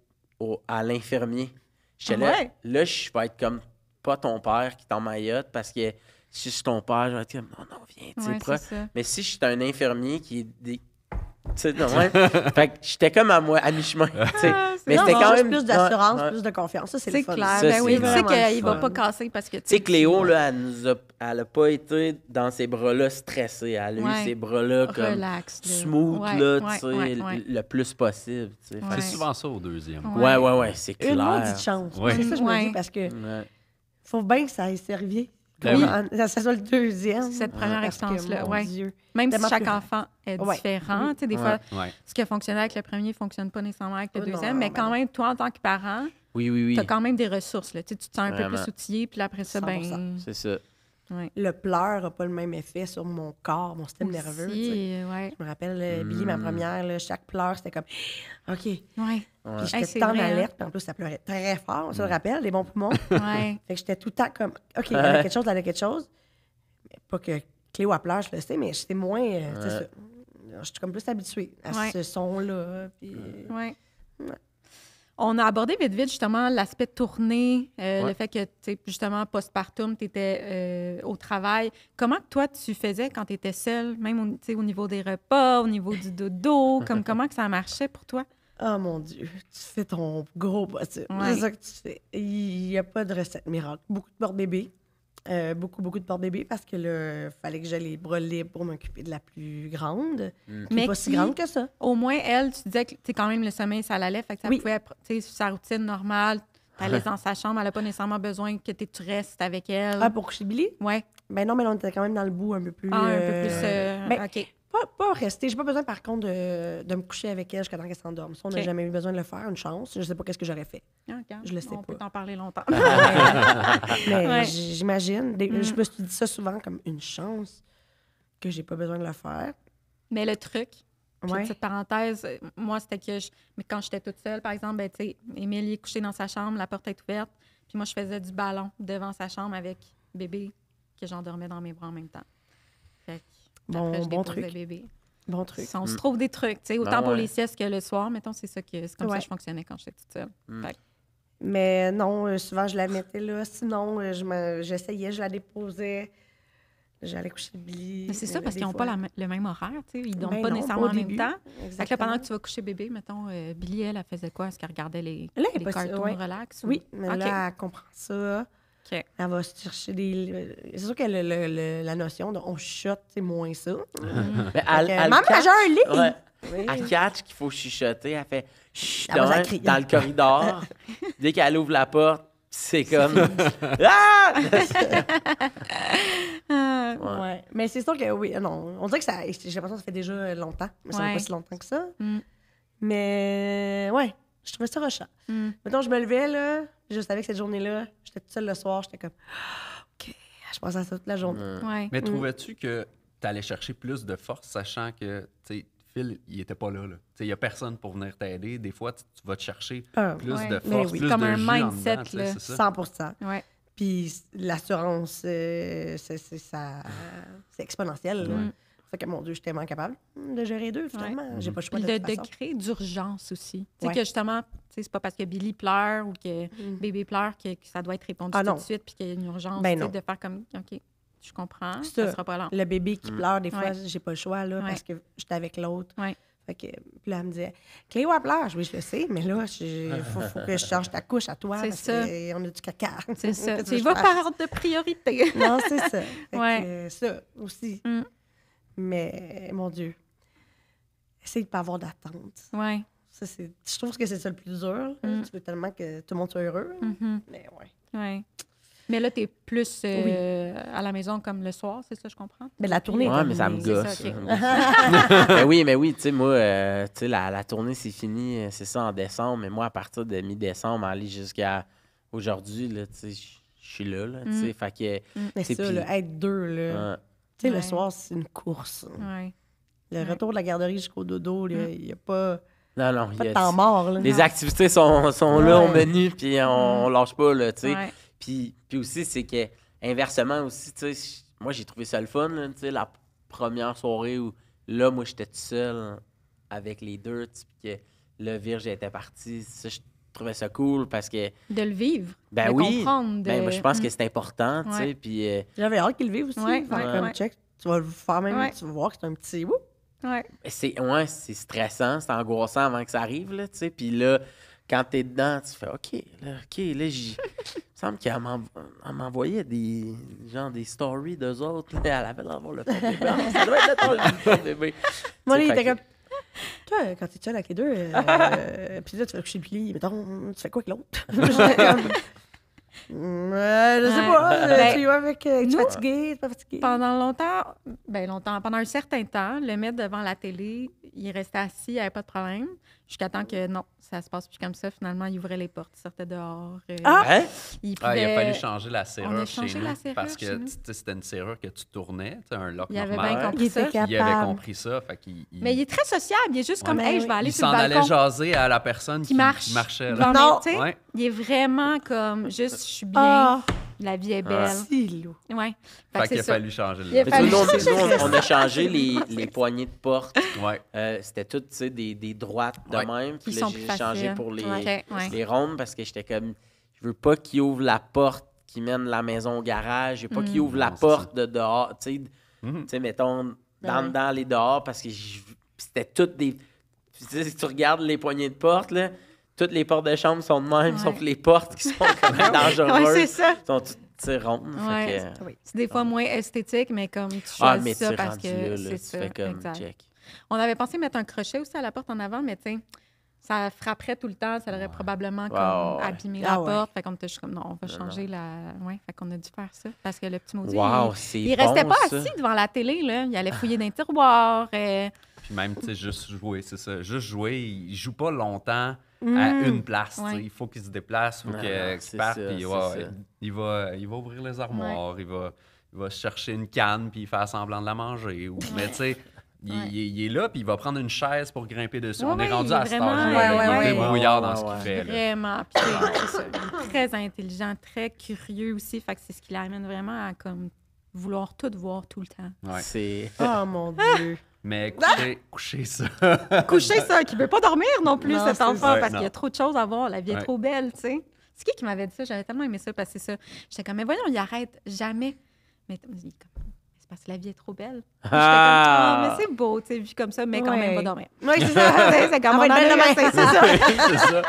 à l'infirmier. là, là, je vais être comme pas ton père qui t'emmaillote parce que si je suis ton père, vais être comme, non, non, viens, tu sais, Mais si je suis un infirmier qui est des... Non, ouais. fait que j'étais comme à, moi, à mi-chemin. sais. Ah, mais c'était quand même. Plus d'assurance, plus de confiance. Ça, c'est clair. Ça, ben oui, tu sais qu'il va pas casser parce que. Tu sais, Cléo, là, elle nous a, pas été dans ses bras-là stressée. Elle a eu ses bras-là comme. smooth, là, tu sais, le, plus possible. C'est souvent ça au deuxième. Ouais, ouais, ouais, c'est clair. Une maudite chance. C'est ça que je me dis parce que. Faut bien que ça ait servi. Ben oui. ça soit le deuxième. Cette première ah, expérience-là, oui. Même si chaque enfant est différent, tu sais, des fois, ce qui a fonctionné avec le premier ne fonctionne pas nécessairement avec le oh deuxième, mais quand même, toi, en tant que parent, tu as quand même des ressources. Là. Tu te sens un peu plus outillé, puis après ça, ben. C'est ça. Le pleur n'a pas le même effet sur mon corps, mon système nerveux. Je me rappelle, euh, Billy, ma mm. première, chaque pleur, c'était comme OK. Ouais. J'étais en hein. alerte, puis en plus, ça pleurait très fort, on se le mm. rappelle, les bons poumons. fait que j'étais tout le temps comme OK, il y avait quelque chose, il y a quelque chose. pas que Cléo a pleuré, je le sais, mais j'étais moins. Euh, je suis comme plus habituée à ce son-là. Puis... On a abordé vite justement l'aspect tourné, euh, le fait que tu justement partum tu étais euh, au travail. Comment toi tu faisais quand tu étais seule, même au, au niveau des repas, au niveau du dodo, comme comment que ça marchait pour toi? Oh mon Dieu, tu fais ton gros possible. C'est ça que tu fais. Il n'y a pas de recette miracle. Beaucoup de morts bébés. Euh, beaucoup, beaucoup de porte-bébés parce que là, fallait que j'aie les bras pour m'occuper de la plus grande. Mm. Mais pas si grande que ça. Au moins, elle, tu disais que es quand même le sommeil, ça l'allait. Fait que ça pouvait, tu sais, sa routine normale, elle hein? est dans sa chambre, elle n'a pas nécessairement besoin que tu restes avec elle. Ah, pour coucher Billy? Oui. Ben non, mais là, on était quand même dans le bout un peu plus. Ah, un peu euh, plus. Euh, OK. Pas, pas rester. J'ai pas besoin, par contre, de, me coucher avec elle jusqu'à temps qu'elle s'endorme. Ça, on n'a jamais eu besoin de le faire, une chance. Je sais pas qu'est-ce que j'aurais fait. Ah, je le sais pas. On peut t'en parler longtemps. mais j'imagine. Mm. Je me suis dit ça souvent comme une chance que j'ai pas besoin de le faire. Mais le truc, cette parenthèse, euh, moi, c'était que je, mais quand j'étais toute seule, par exemple, ben, est couchée dans sa chambre, la porte est ouverte. Puis moi, je faisais du ballon devant sa chambre avec bébé que j'endormais dans mes bras en même temps. bon, bon truc. bébé. Bon truc. on se mm. trouve des trucs, autant ben pour les siestes que le soir, mettons, c'est ça que c'est comme ça que je fonctionnais quand j'étais toute seule. Mm. mais non, euh, souvent je la mettais là. Sinon, euh, je me, j'essayais, je la déposais j'allais coucher Billy. c'est ça, parce qu'ils n'ont pas le même horaire, tu sais. Ils ne dorment ben pas nécessairement le même temps. Fait que pendant que tu vas coucher bébé, mettons, euh, Billy, elle, elle faisait quoi? Est-ce qu'elle regardait les, là, les cartons relax? Oui, mais là, elle comprend ça. Elle va chercher des. C'est sûr que a la notion de on chuchote, c'est moins ça. Mm. Ben, elle, elle maman, j'ai un lit! Elle catch qu'il faut chuchoter. Elle fait chut dans, le corridor. Dès qu'elle ouvre la porte, c'est comme. ah! ah. ouais. Mais c'est sûr que oui, euh, non. On dirait que ça. J'ai l'impression que ça fait déjà longtemps. Mais ça fait pas si longtemps que ça. Mm. Mais ouais, je trouvais ça rochant. maintenant mm. Mettons, je me levais, là, je savais que cette journée-là, j'étais toute seule le soir, j'étais comme. Ah, OK, je pensais à ça toute la journée. Mais mm. trouvais-tu que tu allais chercher plus de force, sachant que, tu il n'était pas là. Il n'y a personne pour venir t'aider. Des fois, tu, vas te chercher ah, plus de force, plus Comme de un mindset, 100 Puis l'assurance, euh, c'est exponentiel. Fait que mon Dieu, je suis tellement capable de gérer deux, finalement. J'ai pas de Le d'urgence aussi. Tu que justement, c'est pas parce que Billy pleure ou que mm. bébé pleure que, ça doit être répondu ah tout de suite puis qu'il y a une urgence ben de faire comme je comprends. Ça, sera pas long. Le bébé qui mm. pleure, des fois, je j'ai pas le choix, là, parce que j'étais avec l'autre. Fait que, puis là, elle me dit, « Cléo, elle pleure. Oui, je le sais, mais là, il faut, que je change ta couche à toi. C'est ça. on a du caca. C'est ça. Tu vas par ordre de priorité. non, c'est ça. Euh, ça aussi. Mm. Mais, mon Dieu, essaye de ne pas avoir d'attente. Oui. je trouve que c'est ça le plus dur. Mm. Tu veux tellement que tout le monde soit heureux. Mm-hmm. Mais ouais. Ouais. Mais là, tu es plus euh, à la maison comme le soir, c'est ça, je comprends? Mais la tournée. Oui, mais ça me gosse. mais oui, mais oui, tu sais, moi, euh, tu sais, la, tournée, c'est fini, euh, c'est ça, en décembre. Mais moi, à partir de mi-décembre, aller jusqu'à aujourd'hui, tu sais, je suis là, là, tu mm. sais. Mm. Mais ça, le être deux, là. Tu sais, le soir, c'est une course. Le retour de la garderie jusqu'au dodo, mm. il n'y a, pas. Non, non, il y a, de temps mort. Là. Les activités sont, là on menu, puis on, on, lâche pas, tu sais. Puis, aussi, c'est que inversement aussi, tu sais, moi j'ai trouvé ça le fun, tu sais, la première soirée où là, moi j'étais tout seul avec les deux, tu que le Virge était parti. Ça, je trouvais ça cool parce que. De le vivre. Ben de oui. Comprendre, Ben, moi, je pense que mm. c'est important, tu sais. Puis. Euh, J'avais hâte qu'il le vive aussi. comme check, tu vas le même, tu vas voir que c'est un petit. Ouh! Ouais. C'est ouais, c'est stressant, c'est angoissant avant que ça arrive là, tu sais. Puis là, quand t'es dedans, tu fais OK, là, OK, là, Il me semble qu'elle m'envoyait des genre des stories d'eux autres. Elle avait d'avoir le fond Ça être le Moi, il était comme. Toi, quand t'es seul avec les deux, euh, là, tu vas coucher le mais tu fais quoi avec l'autre? Mm, euh, je sais pas, ben, euh, tu es avec. fatigué, pas Pendant longtemps, ben longtemps, pendant un certain temps, le mettre devant la télé, il restait assis, il n'y avait pas de problème. Jusqu'à temps que non, ça se passe plus comme ça. Finalement, il ouvrait les portes, il sortait dehors. Euh, ah! Hein? ah! Il, pouvait... a fallu changer la serrure chez nous. La serrure parce que c'était une serrure que tu tournais, un lock il Avait bien compris il ça. avait compris ça. Mais il est très sociable. Il est juste comme, hey, je vais aller sur le balcon. Il s'en allait jaser à la personne qui, marchait. Là. Non! Il est vraiment comme, juste, je suis bien. Ah. La vie est belle. Ah. lourd. Ouais. Fait, qu'il a fallu changer fallu on, a changé les, poignées de porte. Ouais. Euh, c'était toutes, tu sais, des, droites de même. Puis là, j'ai changé pour les, rondes parce que j'étais comme, je veux pas qu'ils ouvrent la porte qui mène la maison au garage. Je veux pas qu'ils mm. ouvrent la porte de dehors. Tu sais, mm. mettons, ben dans, dans les dehors parce que c'était toutes des. Tu sais, si tu regardes les poignées de porte, là, toutes les portes de chambre sont de même, sauf les portes qui sont quand même dangereuses. c'est ça. Sont toutes rondes. Ouais, oui. C'est des fois moins esthétique, mais comme tu ah, choisis ça parce que c'est ça. Fais comme On avait pensé mettre un crochet aussi à la porte en avant, mais tu ça frapperait tout le temps, ça aurait probablement comme abîmé ah la porte. Fait qu'on comme non, on va changer la. Ouais, fait qu'on a dû faire ça parce que le petit maudit. il, il restait pas assis devant la télé, là. Il allait fouiller d'un tiroir. Et... Euh. Puis même, tu sais, juste jouer, c'est ça. Juste jouer, il joue pas longtemps à hmm. une place. Il faut qu'il se déplace, faut qu'il parte. puis, il, va, il va ouvrir les armoires, il, va, il va chercher une canne, puis il fait semblant de la manger. mais tu sais, il, est là, puis il va prendre une chaise pour grimper dessus. on est rendu à cet âge-là. il est dans ce qu'il fait. Vraiment. Puis c'est très intelligent, très curieux aussi. Fait que c'est ce qui l'amène vraiment à comme, vouloir tout voir tout le temps. C'est... Oh mon Dieu! Mais ah! coucher, coucher ça. coucher ça, qui ne veut pas dormir non plus, cet enfant, parce qu'il y a trop de choses à voir. La vie est trop belle, tu sais. C'est qui qui m'avait dit ça? J'avais tellement aimé ça, passer ça. J'étais comme, mais voyons, il arrête jamais. Mais comme, parce que la vie est trop belle. Comme, ah, ah! mais c'est beau, tu sais, vivre comme ça, mais quand même pas dormir. Oui, c'est ça. c'est comme ah, on c'est ça. c'est ça.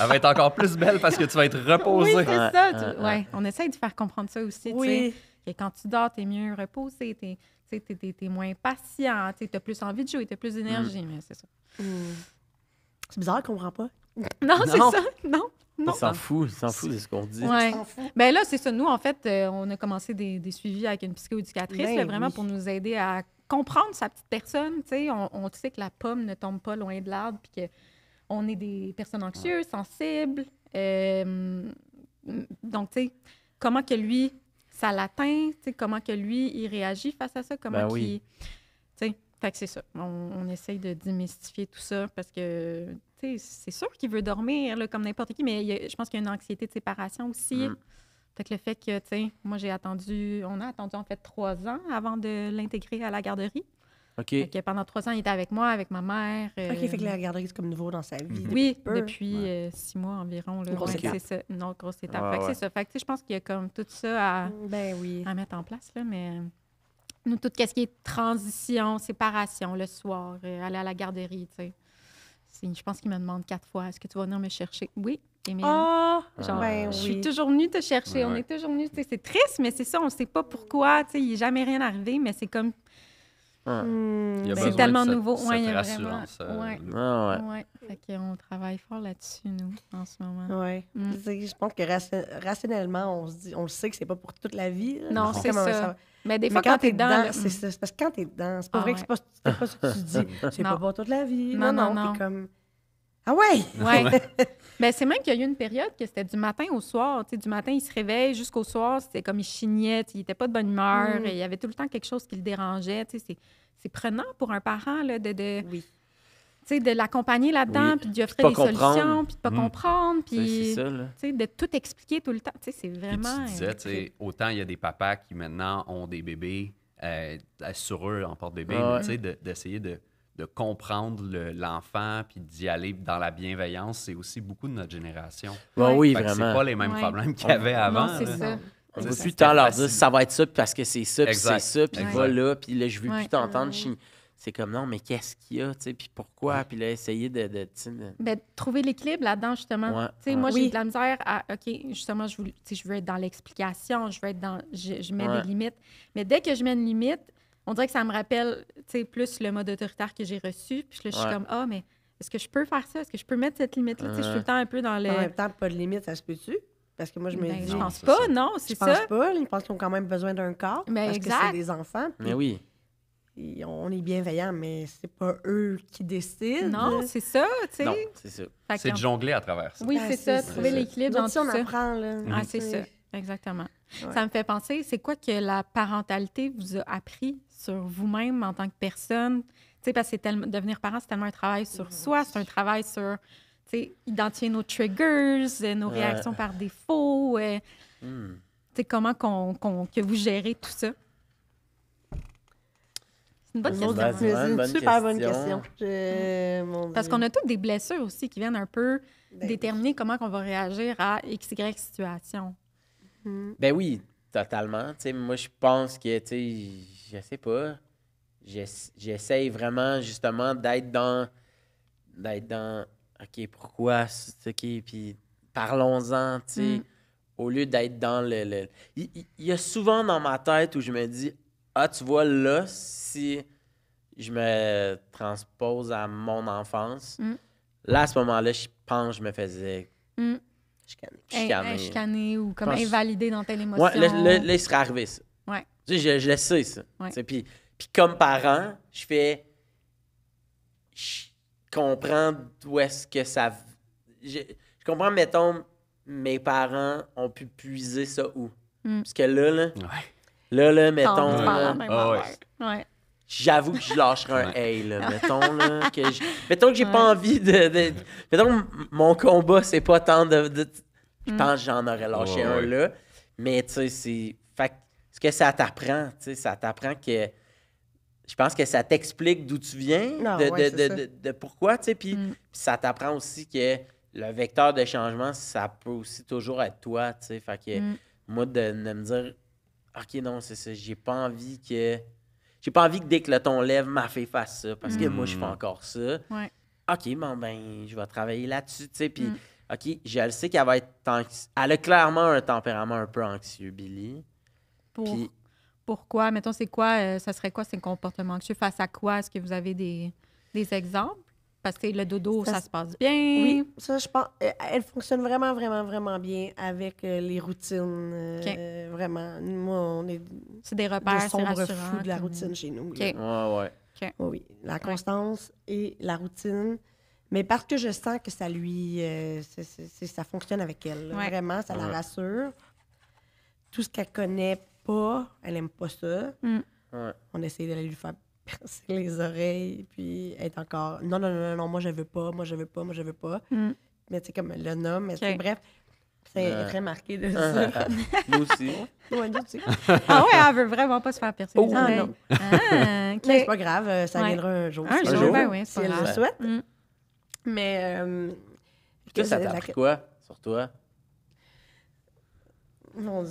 Elle va être encore plus belle parce que tu vas être reposée. Oui, c'est ça. Ouais, on essaie de faire comprendre ça aussi, oui. tu sais. quand tu dors, t'es mieux reposé, t'es es, t'es es, moins patient, t'as plus envie de jouer, t'as plus d'énergie, mm. mais c'est ça. Mm. C'est bizarre qu'on comprend pas. Non, c'est ça. Non. Non. On s'en fout, on s'en fout de ce qu'on dit. Ouais. Ben là, c'est ça. Nous, en fait, euh, on a commencé des, suivis avec une psychoéducatrice, éducatrice ben vraiment pour nous aider à comprendre sa petite personne. tu sais. On, sait que la pomme ne tombe pas loin de l'arbre, puis que on est des personnes anxieuses, sensibles. Euh, donc, tu sais, comment que lui, ça l'atteint, tu sais, comment que lui, il réagit face à ça, comment ben oui. tu sais, fait que c'est ça. On, on essaye de démystifier tout ça parce que c'est sûr qu'il veut dormir, comme n'importe qui, mais je pense qu'il y a une anxiété de séparation aussi. Mm. le fait que, moi, j'ai attendu, on a attendu en fait trois ans avant de l'intégrer à la garderie. OK. pendant trois ans, il était avec moi, avec ma mère. Euh, OK, fait que la garderie, c'est comme nouveau dans sa vie. Oui, depuis euh, six mois environ. Là, grosse étape. Non, grosse étape. c'est ça. je pense qu'il y a comme tout ça à, mm, ben mettre en place, mais euh, nous, tout ce qui est transition, séparation, le soir, aller à la garderie, tu je pense qu'il me demande quatre fois est-ce que tu vas venir me chercher Oui. Ah! Ah, je suis toujours venue te chercher. On est toujours venus. C'est triste, mais c'est ça. On ne sait pas pourquoi. Il n'est jamais rien arrivé, mais c'est comme. C'est tellement nouveau. y a Vraiment... on travaille fort là-dessus, nous, en ce moment. Ouais. Hmm. Je pense que rationnellement, on, se dit, on le sait que c'est pas pour toute la vie. Non, c'est ça. Mais des fois, quand, tu t'es dedans, hmm. c'est, parce que quand t'es dedans, c'est pas ah vrai que c'est pas, pas ce que tu dis. C'est pas pour toute la vie. Non, non, non. comme... Ah ouais? Ouais. Mais c'est même qu'il y a eu une période que c'était du matin au soir. sais, du matin, il se réveille jusqu'au soir, c'était comme il chignait, il était pas de bonne humeur, mm. il y avait tout le temps quelque chose qui le dérangeait. C'est, c'est prenant pour un parent là, de, de, oui de l'accompagner là-dedans, puis d'y offrir des solutions, puis de ne pas mmh. comprendre, puis ça, de tout expliquer tout le temps. Tu sais, c'est vraiment... autant il y a des papas qui maintenant ont des bébés euh, euh, sur eux en porte-bébé, ah, d'essayer de, comprendre l'enfant, puis d'y aller dans la bienveillance, c'est aussi beaucoup de notre génération. oui, vraiment. C'est pas les mêmes problèmes qu'il y avait avant. c'est ça. On ne plus tant leur dire ça va être ça parce que c'est ça, puis c'est ça, puis va là, puis là, je veux plus t'entendre c'est comme non, mais qu'est-ce qu'il y a, tu sais, puis pourquoi, puis là, essayer de. de, ben, trouver l'équilibre là-dedans, justement. tu sais, moi, j'ai de la misère à, OK, justement, je veux, je veux être dans l'explication, je veux être dans. Je, mets des limites. Mais dès que je mets une limite, on dirait que ça me rappelle, tu sais, plus le mode autoritaire que j'ai reçu, puis là, je suis comme, ah, mais est-ce que je peux faire ça? Est-ce que je peux mettre cette limite-là? Tu je suis tout le temps un peu dans le. En même temps, pas de limite, ça se peut-tu? Parce que moi, je me ben, Je pense pas, non, c'est ça. Je pense pas. Ils pensent qu'ils ont quand même besoin d'un corps. mais ben, parce c'est des enfants. Mais oui on est bienveillant, mais c'est pas eux qui décident. Non, c'est ça, tu sais. Non, c'est ça. C'est de jongler à travers ça. Oui, ben, c'est ça, trouver l'équilibre dans tout on apprend, là. Ah, mhm. c'est ça, exactement. Ça me fait penser, c'est quoi que la parentalité vous a appris sur vous-même en tant que personne? Tu sais, parce que tellement, devenir parent, c'est tellement un travail sur mhm. soi, c'est un travail sur, tu sais, identifier nos triggers, euh, nos réactions par défaut. Euh, hmm. Tu sais, comment que vous gérez tout ça? C'est une super bonne question. Parce qu'on a toutes des blessures aussi qui viennent un peu ben déterminer comment on va réagir à XY situation. Hmm. Ben oui, totalement. moi, je pense que, tu je sais pas, j'essaye vraiment justement d'être dans. d'être dans. OK, pourquoi? OK, puis parlons-en, tu sais. Hmm. Au lieu d'être dans le. il y a souvent dans ma tête où je me dis ah, tu vois, là, si je me transpose à mon enfance, mm. là, à ce moment-là, je pense que je me faisais mm. chicaner. chicaner ou comme invalidé invalider dans telle émotion. Ouais, là, il serait arrivé, ça. Ouais. Tu sais, je, je, le sais, ça. Ouais. Puis, puis comme parent, je fais... Je comprends d'où est-ce que ça... Je, comprends, mettons, mes parents ont pu puiser ça où. Mm. Parce que là, là... Ouais Là, là, mettons. Ah J'avoue que je lâcherais un hey, là. Mettons, là, que mettons que j'ai pas envie de, Mettons que mon combat, c'est pas tant de. Je mm. pense que j'en aurais lâché un, là. Mais, tu sais, c'est. Fait ce que ça t'apprend, tu sais, ça t'apprend que. Je pense que ça t'explique d'où tu viens, non, ah de, de, de, pourquoi, tu sais. Puis mm. ça t'apprend aussi que le vecteur de changement, ça peut aussi toujours être toi, tu sais. Fait que mm. moi, de me dire OK, non, c'est ça. J'ai pas envie que. J'ai pas envie que dès que le ton lève, ma fille fasse ça. Parce que moi, je fais hmm. encore ça. OK, bon, ben, je vais travailler là-dessus, tu sais. Puis, hmm. OK, je le sais qu'elle va être. Elle a clairement un tempérament un peu anxieux, Billy. Pourquoi? Mettons, c'est quoi? Euh, ça serait quoi ces comportements anxieux? Face à quoi? Est-ce que vous avez des exemples? Parce que le dodo, ça, se passe bien. Oui, ça, je pense. Elle fonctionne vraiment, vraiment, vraiment bien avec euh, les routines. Euh, vraiment. Moi, on est. C'est des repères. Des de la routine chez nous. ouais. Oui, la constance et la routine. Mais parce que je sens que ça lui. Euh, ça fonctionne avec elle. Vraiment, ça la rassure. Tout ce qu'elle connaît pas, elle aime pas ça. Mm. On essaie de lui faire percer les oreilles, puis être encore non, non, non, non, moi je veux pas, moi je veux pas, moi je veux pas. Mm. Mais tu sais, comme le nom, mais bref, c'est très marqué de ah. ça. nous aussi. nous aussi. Ah ouais, elle veut vraiment pas se faire percer les oh, oreilles. non. Ah, mais c'est pas grave, euh, ça viendra un jour. Un jour, ben oui, si elle le souhaite. Mm. Mais. Euh, que ça t'a quoi sur toi?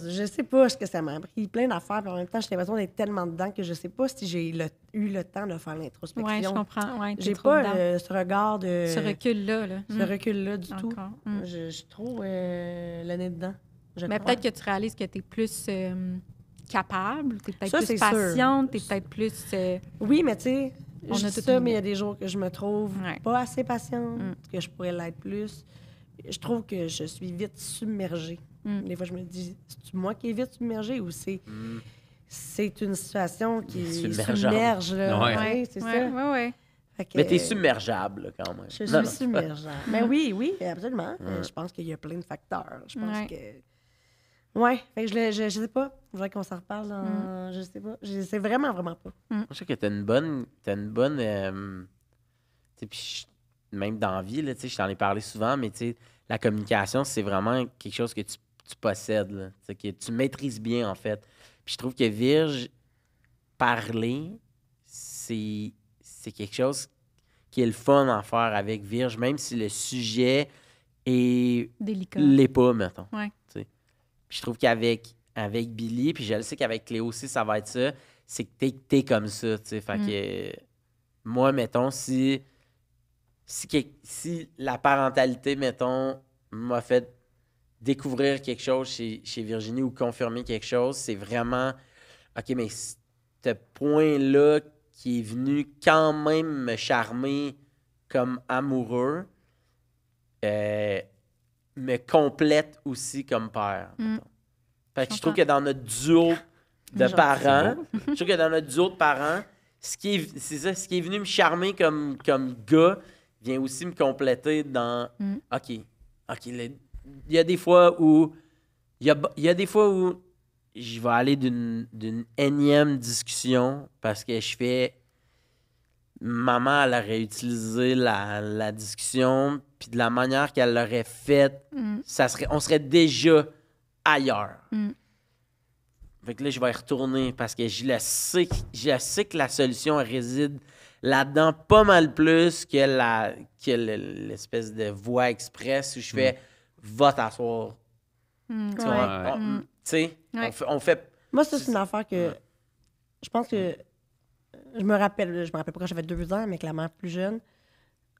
je sais pas ce que ça m'a appris. Plein d'affaires, mais en même temps, j'ai l'impression d'être tellement dedans que je sais pas si j'ai eu le temps de faire l'introspection. Oui, je comprends. j'ai pas euh, ce regard de. Ce recul-là. Ce hmm. recul-là du tout. Hmm. Je, suis trop euh, dedans. Mais peut-être que tu réalises que tu es plus. Euh, capable, tu es peut-être plus patiente, tu es peut-être plus... Oui, mais tu sais, je mais il y a des jours que je me trouve pas assez patiente, hmm. que je pourrais l'être plus. Je trouve que je suis vite submergée. Mm. Des fois, je me dis, c'est moi qui évite vite submergé ou mm. c'est. une situation qui submerge. Oui, Ouais. c'est ouais, ça. mais t'es submergeable quand même. Je suis submergeable. mais oui, oui, absolument. Euh, je pense qu'il y a plein de facteurs. Je pense que. Ouais, je, je, sais pas. Je voudrais qu'on s'en reparle. Mm. Je sais pas. Je sais vraiment, vraiment pas. Je sais que t'as une bonne. T'as une bonne. Euh, même dans la vie, t'en ai parlé souvent, mais la communication, c'est vraiment quelque chose que tu tu possèdes, là, que tu maîtrises bien, en fait. Puis je trouve que Virge, parler, c'est quelque chose qui est le fun à faire avec Virge, même si le sujet est. Délicat. L'est pas, mettons. Ouais. Puis je trouve qu'avec avec Billy, puis je le sais qu'avec Cléo aussi, ça va être ça, c'est que t'es es comme ça, tu sais. Fait mm. que moi, mettons, si, si, si la parentalité, mettons, m'a fait découvrir quelque chose chez, Virginie ou confirmer quelque chose, c'est vraiment OK, mais ce point-là qui est venu quand même me charmer comme amoureux euh, me complète aussi comme père. Mm. Fait que je, trouve que dans notre duo de parents, je trouve que dans notre duo de parents, ce qui est, ce qui est venu me charmer comme, comme gars vient aussi me compléter dans mm. OK, OK, il y a des fois où. Il y a, des fois où je vais aller d'une énième discussion parce que je fais. Maman, elle aurait utilisé la, discussion, puis de la manière qu'elle l'aurait faite, mm. ça serait, on serait déjà ailleurs. Mm. Fait que là, je vais y retourner parce que je le sais, je sais que la solution réside là-dedans pas mal plus que la que l'espèce de voix express où je mm. fais va t'asseoir. Hmm, ah, ah, hmm. tu sais, on, fait. Moi, ça, c'est une affaire que. Je pense que. Je me rappelle, je me rappelle pas quand j'avais deux ans, mais mère plus jeune.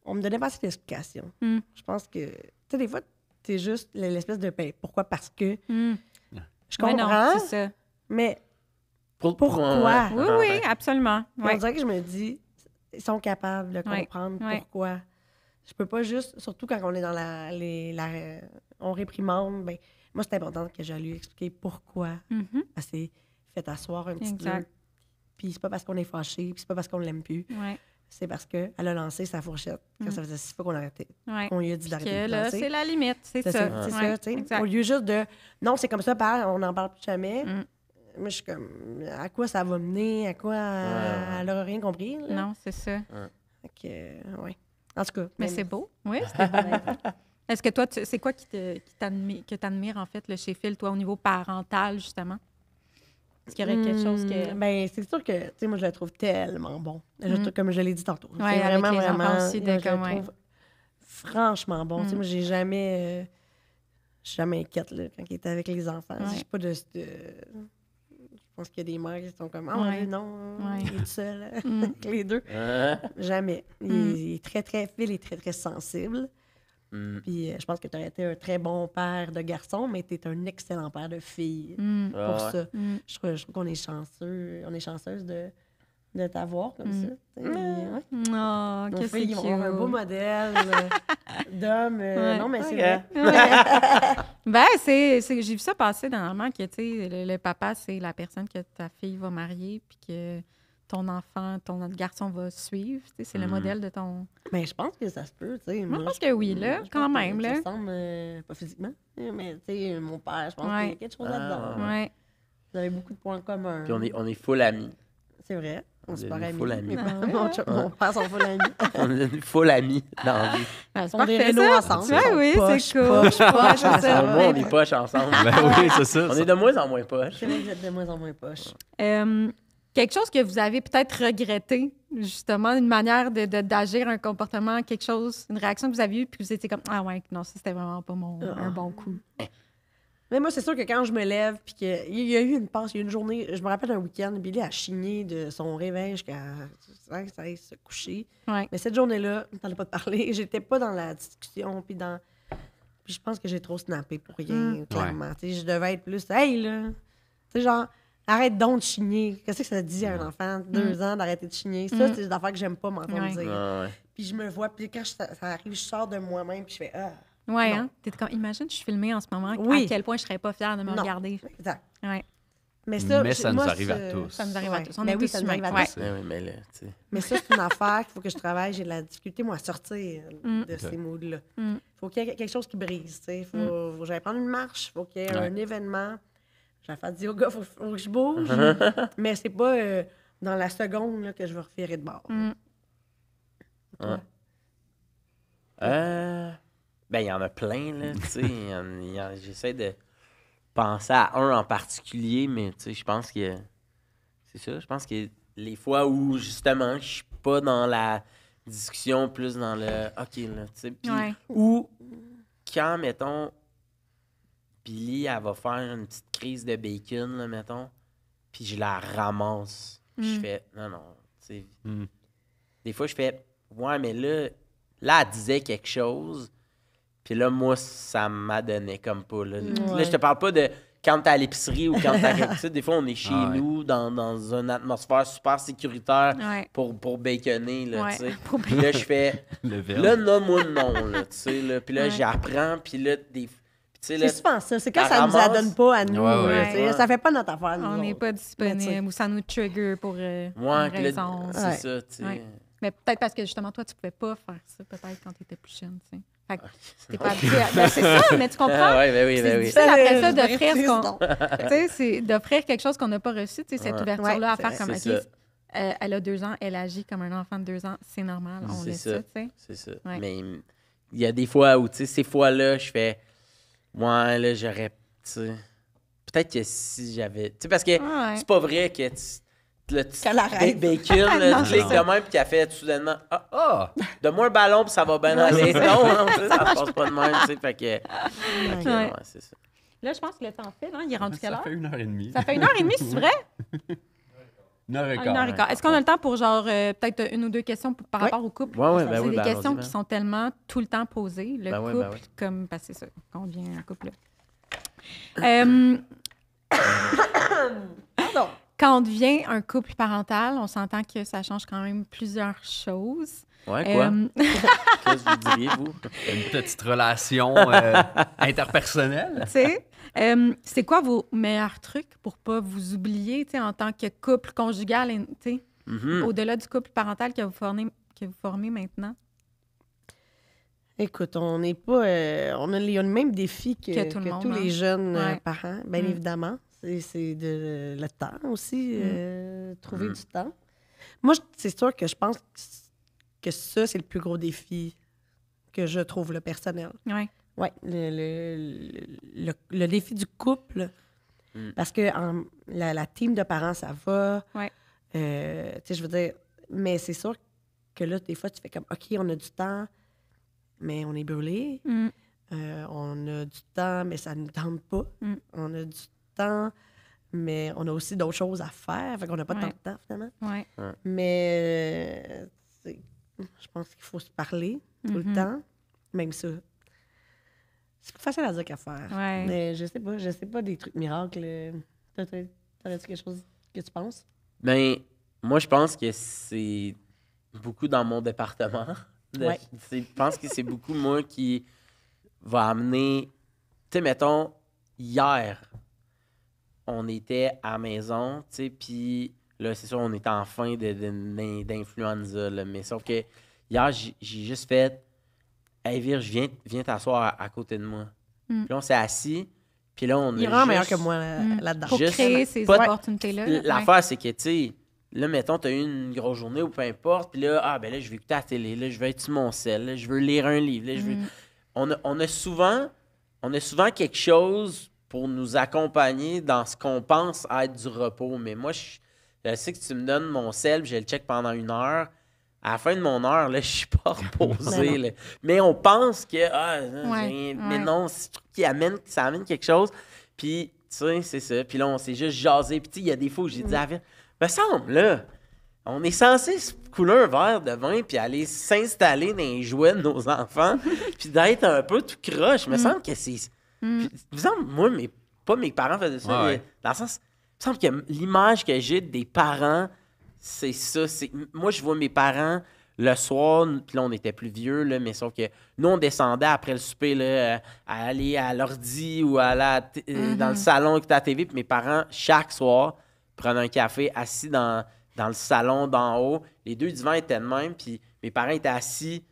On me donnait pas cette explication. Hmm. Je pense que. Tu sais, des fois, c'est juste l'espèce de ben, pourquoi parce que je comprends mais, ça. mais pourquoi, oui oui absolument on dirait que je me dis ils sont capables de comprendre pourquoi je peux pas juste, surtout quand on est dans la. on réprimande. Ben, moi, c'est important que je lui explique pourquoi mhm. elle s'est fait asseoir un petit peu. Puis c'est pas parce qu'on est fâché, puis c'est pas parce qu'on l'aime plus. Ouais. C'est parce qu'elle a lancé sa fourchette quand mhm. ça faisait six fois qu'on l'arrêtait. On lui a dit d'arrêter. là, c'est la limite, c'est ça. c'est ça, tu sais. Au lieu juste de non, c'est comme ça, on n'en parle plus jamais. Mm. Moi, je suis comme à quoi ça va mener, à quoi elle n'aura rien compris. Non, c'est ça. Donc, que ouais. En tout cas. Mais ben, c'est beau. Oui, c'était beau. Est-ce que toi, c'est quoi qui t'admire, qui t'admire en fait le chez Phil, toi, au niveau parental, justement? Est-ce qu'il y aurait quelque chose que. Hmm, Bien, c'est sûr que, tu sais, moi, je le trouve tellement bon. Hmm. comme je l'ai dit tantôt. Oui, vraiment, vraiment. je trouve franchement bon. Tu sais, hmm. moi, j'ai jamais. Je ne suis jamais inquiète là, quand il était avec les enfants. Je Je suis pas de je pense qu'il y a des mères qui sont comme Ah, oh, non, il est seul avec les deux. Hein? Jamais. Mm. Il, est très, très fil et très, très sensible. Mm. Puis euh, je pense que tu aurais été un très bon père de garçon, mais tu es un excellent père de fille mm. ah pour ça. Je, trouve qu'on est chanceux, on est chanceuse de de t'avoir comme mm. ça. Non, mm. Ouais. Ah, qu'est-ce que c'est un beau modèle euh, d'homme. Euh, non, mais c'est vrai. ben, c'est, c'est, j'ai vu ça passer dernièrement que, tu sais, le, papa, c'est la personne que ta fille va marier, puis que ton enfant, ton garçon va suivre. C'est le mm. modèle de ton. Mais ben, je pense que ça se peut. T'sais. Moi, je pense que oui, là, quand même. Là. Ça ressemble, euh, pas physiquement, mais tu sais, mon père, je pense qu'il y a quelque chose là-dedans. Vous avez beaucoup de points communs. Puis on est, on est full amis. C'est vrai. On se paraît full ami. full on est devenus full ami dans la vie. On est ensemble. oui, c'est cool. Poche, poche, ensemble. on est poche ensemble. oui, c'est ça. On est de moins en moins poche. C'est vrai que vous êtes de moins en moins poche. Euh, quelque chose que vous avez peut-être regretté, justement, une manière d'agir, de, de, un comportement, quelque chose, une réaction que vous avez eue, puis vous étiez comme Ah ouais, non, ça c'était vraiment pas mon, ah. un bon coup. Eh, mais moi, c'est sûr que quand je me lève, puis il y a eu une passe, il y a eu une journée, je me rappelle un week-end, Billy a chigné de son réveil jusqu'à ça aille se coucher. Mais cette journée-là, je n'en pas parlé, j'étais pas dans la discussion, puis dans. Puis je pense que j'ai trop snappé pour rien, hmm. clairement. Je devais être plus, hey là, tu sais, genre, arrête donc de chigner. Qu'est-ce que ça dit à un enfant de deux hmm. ans d'arrêter de chigner? Ça, hmm. c'est des affaires que j'aime pas m'entendre dire. Puis je me vois, puis quand ça, arrive, je sors de moi-même, puis je fais, ah, oui. hein? imagine, je suis filmée en ce moment, oui. à quel point je serais pas fière de me non. regarder. Exact. Mais ça, ça nous arrive à tous. Ça nous arrive à tous. mais ben oui, ça nous arrive à tous. mais, ça, c'est une affaire qu'il faut que je travaille. J'ai de la difficulté, moi, à sortir mm. de ces moods-là. Il mm. faut qu'il y ait quelque chose qui brise. Il faut, mm. faut, que j'aille prendre une marche. Il faut qu'il y ait un événement. J'ai dire du yoga. Il faut, que je bouge. mais c'est pas euh, dans la seconde que je vais refaire de bord. Hein? Euh... Ben, il y en a plein, là, tu sais. J'essaie de penser à un en particulier, mais tu sais, je pense que. C'est ça, je pense que les fois où, justement, je suis pas dans la discussion, plus dans le OK, là, tu sais. Ou quand, mettons, Billy, elle va faire une petite crise de bacon, mettons, puis je la ramasse. Je mm. fais, non, non, tu mm. Des fois, je fais, ouais, mais là, là, elle disait quelque chose puis là, moi, ça m'a donné comme pas. Là. je te parle pas de quand t'es à l'épicerie ou quand t'es à des fois, on est chez ah nous, dans, dans, une atmosphère super sécuritaire pour, pour baconner, là, tu sais. Puis là, je fais... là, non, moi, non, là, tu sais. Puis là, j'apprends, puis là, des... C'est souvent ça. C'est quand ça ne nous adonne pas à nous. Euh, ça fait pas notre affaire. on n'est pas disponible ou ça nous trigger pour Moi, euh, une raison. C'est ça. Mais peut-être parce que justement, toi, tu pouvais pas faire ça, peut-être quand tu étais plus jeune. tu sais pas ben, c'est ça, mais tu comprends? Ah ben oui, ben oui, c'est après ça d'offrir c'est d'offrir quelque chose qu'on n'a pas reçu, cette ouverture-là, à faire comme... Euh, elle a deux ans, elle agit comme un enfant de deux ans, c'est normal, on laisse ça, tu C'est ça, mais il y a des fois où, tu sais, ces fois-là, je fais... Moi, là, j'aurais... Peut-être que si j'avais... Tu sais, parce que ah c'est pas vrai que le petit véhicule, le clic de même, puis a fait soudainement Ah, ah, donne-moi un ballon, puis ça va bien aller. non, hein, ça passe pas de même, tu sais. Fait que. c'est ça. Là, je pense que le temps fait, hein, il est rendu quelle heure? Ça fait une heure et demie. Ça fait une heure et demie, c'est vrai? Ah, une heure et quart. Est-ce qu'on a le temps pour, genre, euh, peut-être une ou deux questions par rapport au couple? Ben oui, oui, C'est des ben questions qui ben. sont tellement tout le temps posées. Le couple, oui, comme, passer c'est ça, vient un couple? euh... Pardon quand on devient un couple parental, on s'entend que ça change quand même plusieurs choses. Ouais, quoi? Euh, Qu'est-ce que vous diriez, vous? Une petite relation euh, interpersonnelle? Tu sais, euh, c'est quoi vos meilleurs trucs pour pas vous oublier, tu sais, en tant que couple conjugal, mm-hmm. au-delà du couple parental que vous formez, que vous formez maintenant? Écoute, on n'est pas. on a le même défi que, tous hein. les jeunes parents, bien mm. évidemment. C'est de le temps aussi, mm. euh, trouver mm. du temps. Moi, c'est sûr que je pense que ça, c'est le plus gros défi que je trouve, le personnel. Oui. Oui, le, le, le, défi du couple. Mm. Parce que la, la, team de parents, ça va. Euh, tu sais, je veux dire, mais c'est sûr que là, des fois, tu fais comme, OK, on a du temps, mais on est brûlé. Euh, on a du temps, mais ça ne nous tente pas. On a du mais on a aussi d'autres choses à faire. Fait qu'on n'a pas tant de temps, finalement. Mais euh, je pense qu'il faut se parler tout le mm-hmm. temps, même ça. C'est plus facile à dire qu'à faire. Mais je sais pas, je sais pas des trucs miracles. Euh, T'aurais-tu quelque chose que tu penses? Ben, moi, je pense que c'est beaucoup dans mon département. Je pense que c'est beaucoup moi qui va amener. Tu sais, mettons, hier, on était à la maison, tu sais, puis là, c'est sûr, on est en fin d'influenza, de, mais sauf que hier, j'ai juste fait Hey, Virge, viens, t'asseoir à, côté de moi. Mm. Puis là, on s'est assis, puis là, on Il est vraiment meilleur que moi mm. là-dedans. Pour créer ces opportunités-là. L'affaire, c'est que, tu sais, là, mettons, t'as eu une grosse journée ou peu importe, puis là, ah, ben là, je vais écouter la télé, là, je vais être sur mon sel, là, je veux lire un livre, là, je veux. Mm. On, on a souvent. On a souvent quelque chose pour nous accompagner dans ce qu'on pense être du repos. Mais moi, je, sais que tu me donnes mon sel, j'ai le check pendant une heure. À la fin de mon heure, là, je suis pas reposé. Ben mais on pense que. Ah, hein, mais non, c'est qui amène, ça amène quelque chose. Puis, tu sais, c'est ça. Puis là, on s'est juste jasé. Puis, il y a des fois où j'ai dit à me semble, là, on est censé se couler un verre de vin puis aller s'installer dans les jouets de nos enfants puis d'être un peu tout croche. me mm. semble que c'est vous mm. moi, pas mes parents faisaient ça, dans le sens, il me semble que l'image que j'ai des parents, c'est ça. C'est... Moi, je vois mes parents le soir, puis là, on était plus vieux, là, mais sauf que nous, on descendait après le souper là, à aller à l'ordi ou à la euh, mm-hmm. dans le salon avec ta TV. Puis mes parents, chaque soir, prenaient un café assis dans, dans le salon d'en haut. Les deux divans étaient de même, puis mes parents étaient assis,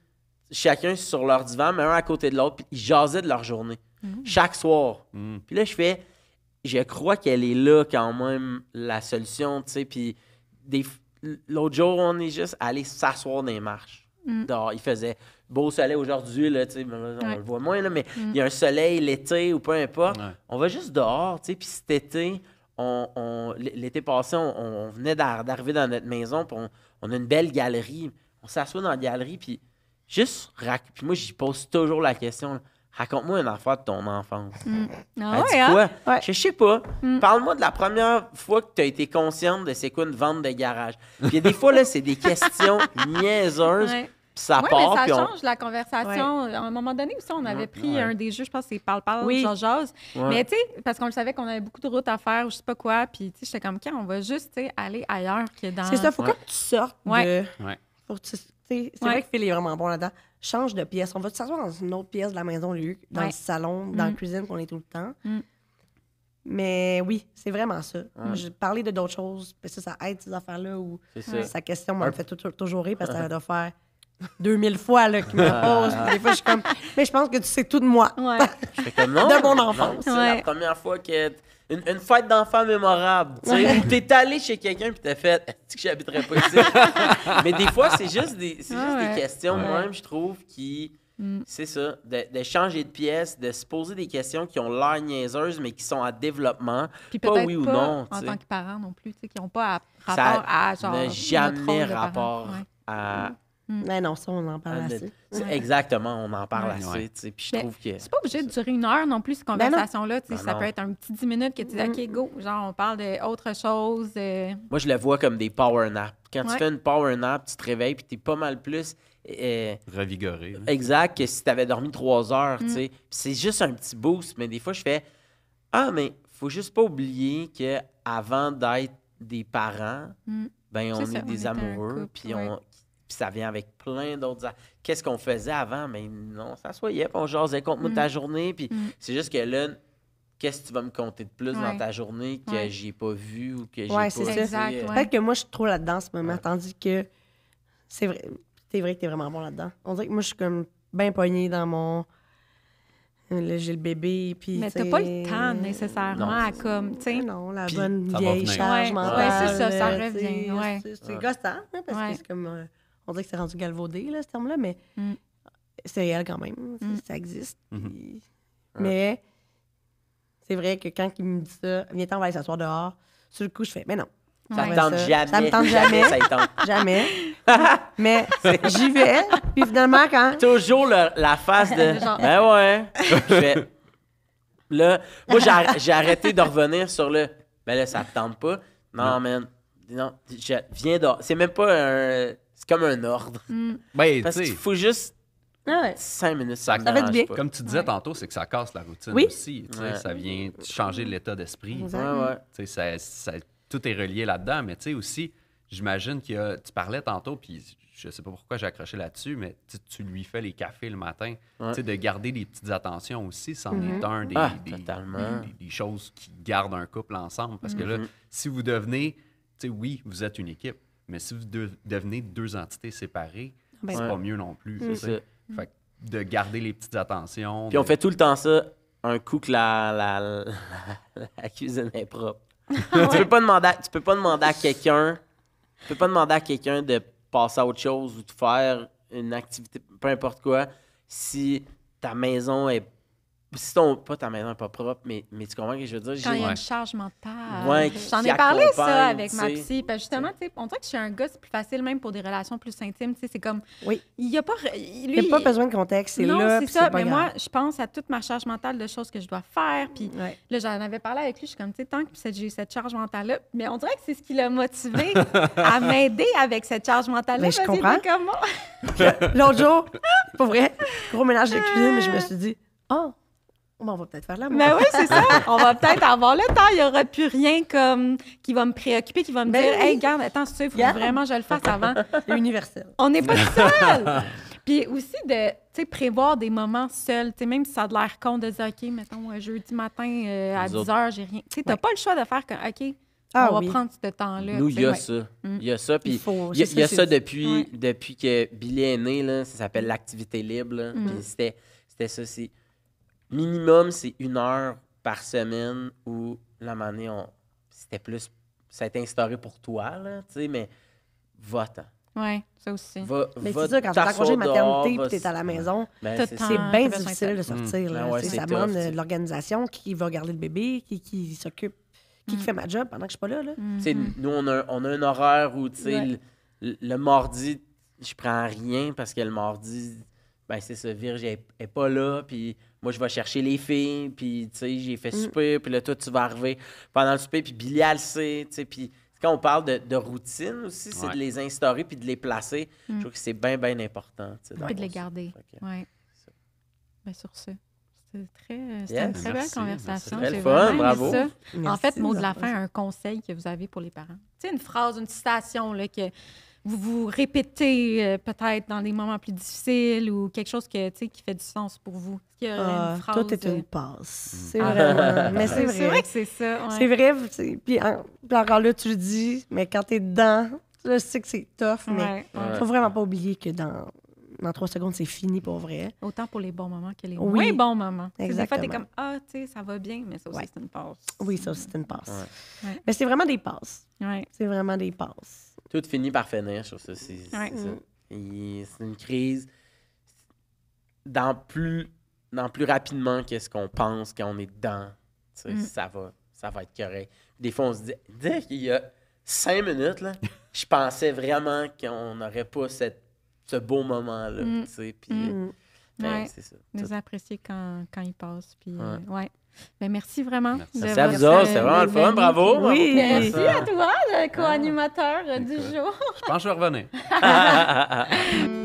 chacun sur leur divan, mais un à côté de l'autre, puis ils jasaient de leur journée. Mm. chaque soir. Mm. Puis là, je fais, je crois qu'elle est là quand même, la solution, tu sais. Puis l'autre jour, on est juste allé s'asseoir dans les marches. Mm. Dehors, il faisait beau soleil aujourd'hui, là, tu sais, ben, on le voit moins, là, mais il y a un soleil l'été ou peu importe. On va juste dehors, tu sais. Puis cet été, on, l'été passé, on, venait d'arriver dans notre maison, puis on, a une belle galerie. On s'assoit dans la galerie, puis juste... Puis moi, j'y pose toujours la question, Raconte-moi une affaire de ton enfance. Mm. Ah hein? quoi? Je sais pas. Mm. Parle-moi de la première fois que tu as été consciente de c'est quoi une vente de garage. Puis des fois, là, c'est des questions niaiseuses. ça part. Mais ça change la conversation. À un moment donné aussi, on avait mm, pris un des jeux, je pense que c'est Parle-Parle, oui. Mais tu sais, parce qu'on le savait qu'on avait beaucoup de routes à faire ou je sais pas quoi. Puis tu sais, j'étais comme, quand on va juste aller ailleurs que dans. C'est ça, faut que tu sortes. Ouais. De... C'est vrai que Phil est vraiment bon là-dedans. Change de pièce. On va s'asseoir dans une autre pièce de la maison, Luc, dans le salon, dans la mm. cuisine qu'on est tout le temps. Mm. Mais oui, c'est vraiment ça. Je parlais de d'autres choses, parce que ça aide ces affaires-là ou sa question m'a fait toujours rire parce qu'elle ça doit faire 2000 fois là, qu'il me ah. pose. des fois, je suis comme, mais je pense que tu sais tout de moi. je fais comme non. De mon enfance. C'est la première fois que une, fête d'enfants mémorable. Tu sais, t'es allé chez quelqu'un puis t'as fait, Est-ce que j'habiterais pas ici. Mais des fois, c'est juste des, c'est juste des questions, moi même, je trouve, qui. Mm. C'est ça, de, changer de pièce, de se poser des questions qui ont l'air niaiseuses, mais qui sont à développement. pas oui ou non. En tant que parents non plus, qui n'ont pas rapport ça à. Genre, n'a jamais rapport à, mm. Mm. Mais non, ça, on en parle ah, assez. Exactement, on en parle ouais, assez. Puis je trouve que. C'est pas obligé de durer une heure non plus, cette ben conversation là ben ça peut être un petit 10 minutes que tu dis, mm. OK, go. Genre, on parle d'autre chose. Euh. Moi, je le vois comme des power naps. Quand tu fais une power nap, tu te réveilles, puis tu es pas mal plus. Euh, euh, Revigoré. Exact, que si tu avais dormi trois heures. Mm. C'est juste un petit boost, mais des fois, je fais Ah, mais faut juste pas oublier que avant d'être des parents, ben, on est, des amoureux, puis on, puis ça vient avec plein d'autres. Qu'est-ce qu'on faisait avant? Mais non, ça soyait, on jasait contre moi ta mm. journée. Puis mm. c'est juste que là, qu'est-ce que tu vas me compter de plus dans ta journée que je j'ai pas vu ou que j'ai n'ai pas c'est ça. Euh, Peut-être que moi, je suis trop là-dedans en ce moment, tandis que c'est vrai, c'est vrai que t'es vraiment bon là-dedans. On dirait que moi, je suis comme bien poignée dans mon. Là, j'ai le bébé, puis... Mais t'as pas le temps nécessairement à comme, tu sais... Ben non, la bonne vieille charge mentale. Ouais, c'est ça, ça revient, ouais. C'est gossant, hein, parce que c'est comme... Euh, on dirait que c'est rendu galvaudé, là, ce terme-là, mais mm. c'est réel quand même. Mm. Ça existe. Mm-hmm. Mais c'est vrai que quand il me dit ça, viens-t'en, on va aller s'asseoir dehors. Sur le coup, je fais, mais non. Ça ne tente jamais. Ça me tente jamais. ça tente. jamais. mais j'y vais. Puis finalement, quand. Toujours la face de. Mais Ben ouais. je fais. Là, moi, j'ai, arrêté de revenir sur le. Ben là, ça te tente pas. Non, man. Non, je viens dehors. C'est même pas un c'est comme un ordre. il mm. ben, Parce qu'il faut juste ah cinq minutes. Ça, ça Comme tu disais tantôt, c'est que ça casse la routine aussi. Ça vient changer l'état d'esprit. tout est relié là-dedans. Mais tu sais aussi, j'imagine que tu parlais tantôt, puis je sais pas pourquoi j'ai accroché là-dessus, mais tu, lui fais les cafés le matin. de garder des petites attentions aussi, c'en mm-hmm. est un ah, des, choses qui gardent un couple ensemble. Parce que là, mm-hmm. si vous devenez, oui, vous êtes une équipe, mais si vous devenez deux entités séparées, ben c'est pas mieux non plus. Fait de garder les petites attentions. Puis on fait tout le temps ça un coup que la, la, la, cuisine est propre. tu, peux pas demander tu peux pas demander à quelqu'un tu peux pas demander à quelqu'un de passer à autre chose ou de faire une activité, peu importe quoi, si ta maison est si ton, pas ta maison n'est pas propre, mais, mais tu comprends que je veux dire? Quand il y a une charge mentale. J'en ai parlé ça avec ma psy. justement, on dirait que je suis un gars, c'est plus facile même pour des relations plus intimes. C'est comme. Oui. Il n'y a pas. il a pas besoin de contexte. C'est c'est ça. Mais moi, je pense à toute ma charge mentale de choses que je dois faire. Puis là, j'en avais parlé avec lui. Je suis comme, tu sais, tant que j'ai cette charge mentale-là. Mais on dirait que c'est ce qui l'a motivé à m'aider avec cette charge mentale-là. Mais je comprends. L'autre jour, pour vrai, gros ménage de cuisine, mais je me suis dit, oh! on va peut-être faire l'amour. Mais ben oui, c'est ça. On va peut-être avoir le temps. Il n'y aura plus rien comme qui va me préoccuper, qui va me ben dire Hey, garde, attends, tu il faut vraiment que je le fasse avant. C'est universel. On n'est pas seul. Puis aussi de prévoir des moments seuls, même si ça a l'air con de dire OK, mettons euh, jeudi matin euh, à 10 h j'ai rien. Tu n'as pas le choix de faire que OK. Ah on va prendre ce temps-là. Nous, il y a ça. Il y a ça. Puis il y a, ça depuis, depuis que Billy est né. Là, ça s'appelle l'activité libre. Mm. Puis c'était ça. aussi minimum, c'est une heure par semaine où, la manée, c'était plus. Ça a été instauré pour toi, là, tu sais, mais va-t'en. Oui, ça aussi. Va, mais c'est ça, quand tu as accroché congé maternité et tu es à la maison, ben, c'est bien difficile de sortir. Mm. Là. Ah ça demande de l'organisation qui va garder le bébé, qui, qui s'occupe, qui, qui mm. fait ma job pendant que je suis pas là. là. Mm. sais Nous, on a, on a un horaire où tu le, le, mardi, je prends rien parce que le mardi, ben c'est ce Virge n'est pas là. Puis moi, je vais chercher les filles, puis, tu sais, j'ai fait mm. souper, puis là, toi, tu vas arriver pendant le souper, puis Billy, tu sais, puis quand on parle de, de routine aussi, c'est de les instaurer puis de les placer. Je mm. trouve que c'est bien, bien important. Puis de les garder. oui. Bien, sur ce, c'était très, euh, c'était une très bonne belle conversation. J'ai fun, bravo. en fait, mot de la fin, un conseil que vous avez pour les parents. Tu sais, une phrase, une citation là, que vous vous répétez euh, peut-être dans des moments plus difficiles ou quelque chose que, qui fait du sens pour vous? Tout est une ah, euh, passe. Mm. C'est vrai. Ah, mais c'est vrai. vrai que c'est ça. C'est vrai. Puis, encore là, tu le dis, mais quand t'es dedans, je sais que c'est tough, mais faut vraiment pas oublier que dans, trois secondes, c'est fini pour vrai. Autant pour les bons moments que les Oui. moins bons moments. Tu Des fois, t'es comme Ah, tu sais, ça va bien, mais ça aussi, c'est une passe. Oui, ça, aussi, c'est une passe. Mais c'est vraiment des passes. Ouais. C'est vraiment des passes tout finit par finir. Je ça, mm. c'est, une crise dans plus, dans plus rapidement quest ce qu'on pense quand on est dedans. Mm. Ça va, ça va être correct. Des fois, on se dit, dès qu'il y a cinq minutes, là, je pensais vraiment qu'on n'aurait pas ce beau moment-là. Mm. Puis, euh, Nous ben, apprécier quand, il passe. Puis, ouais. Euh, ben, merci vraiment. C'est vous autres. c'est vraiment le fun. Bravo. Merci à toi, le ah. co-animateur euh, du jour. Je pense que je vais revenir.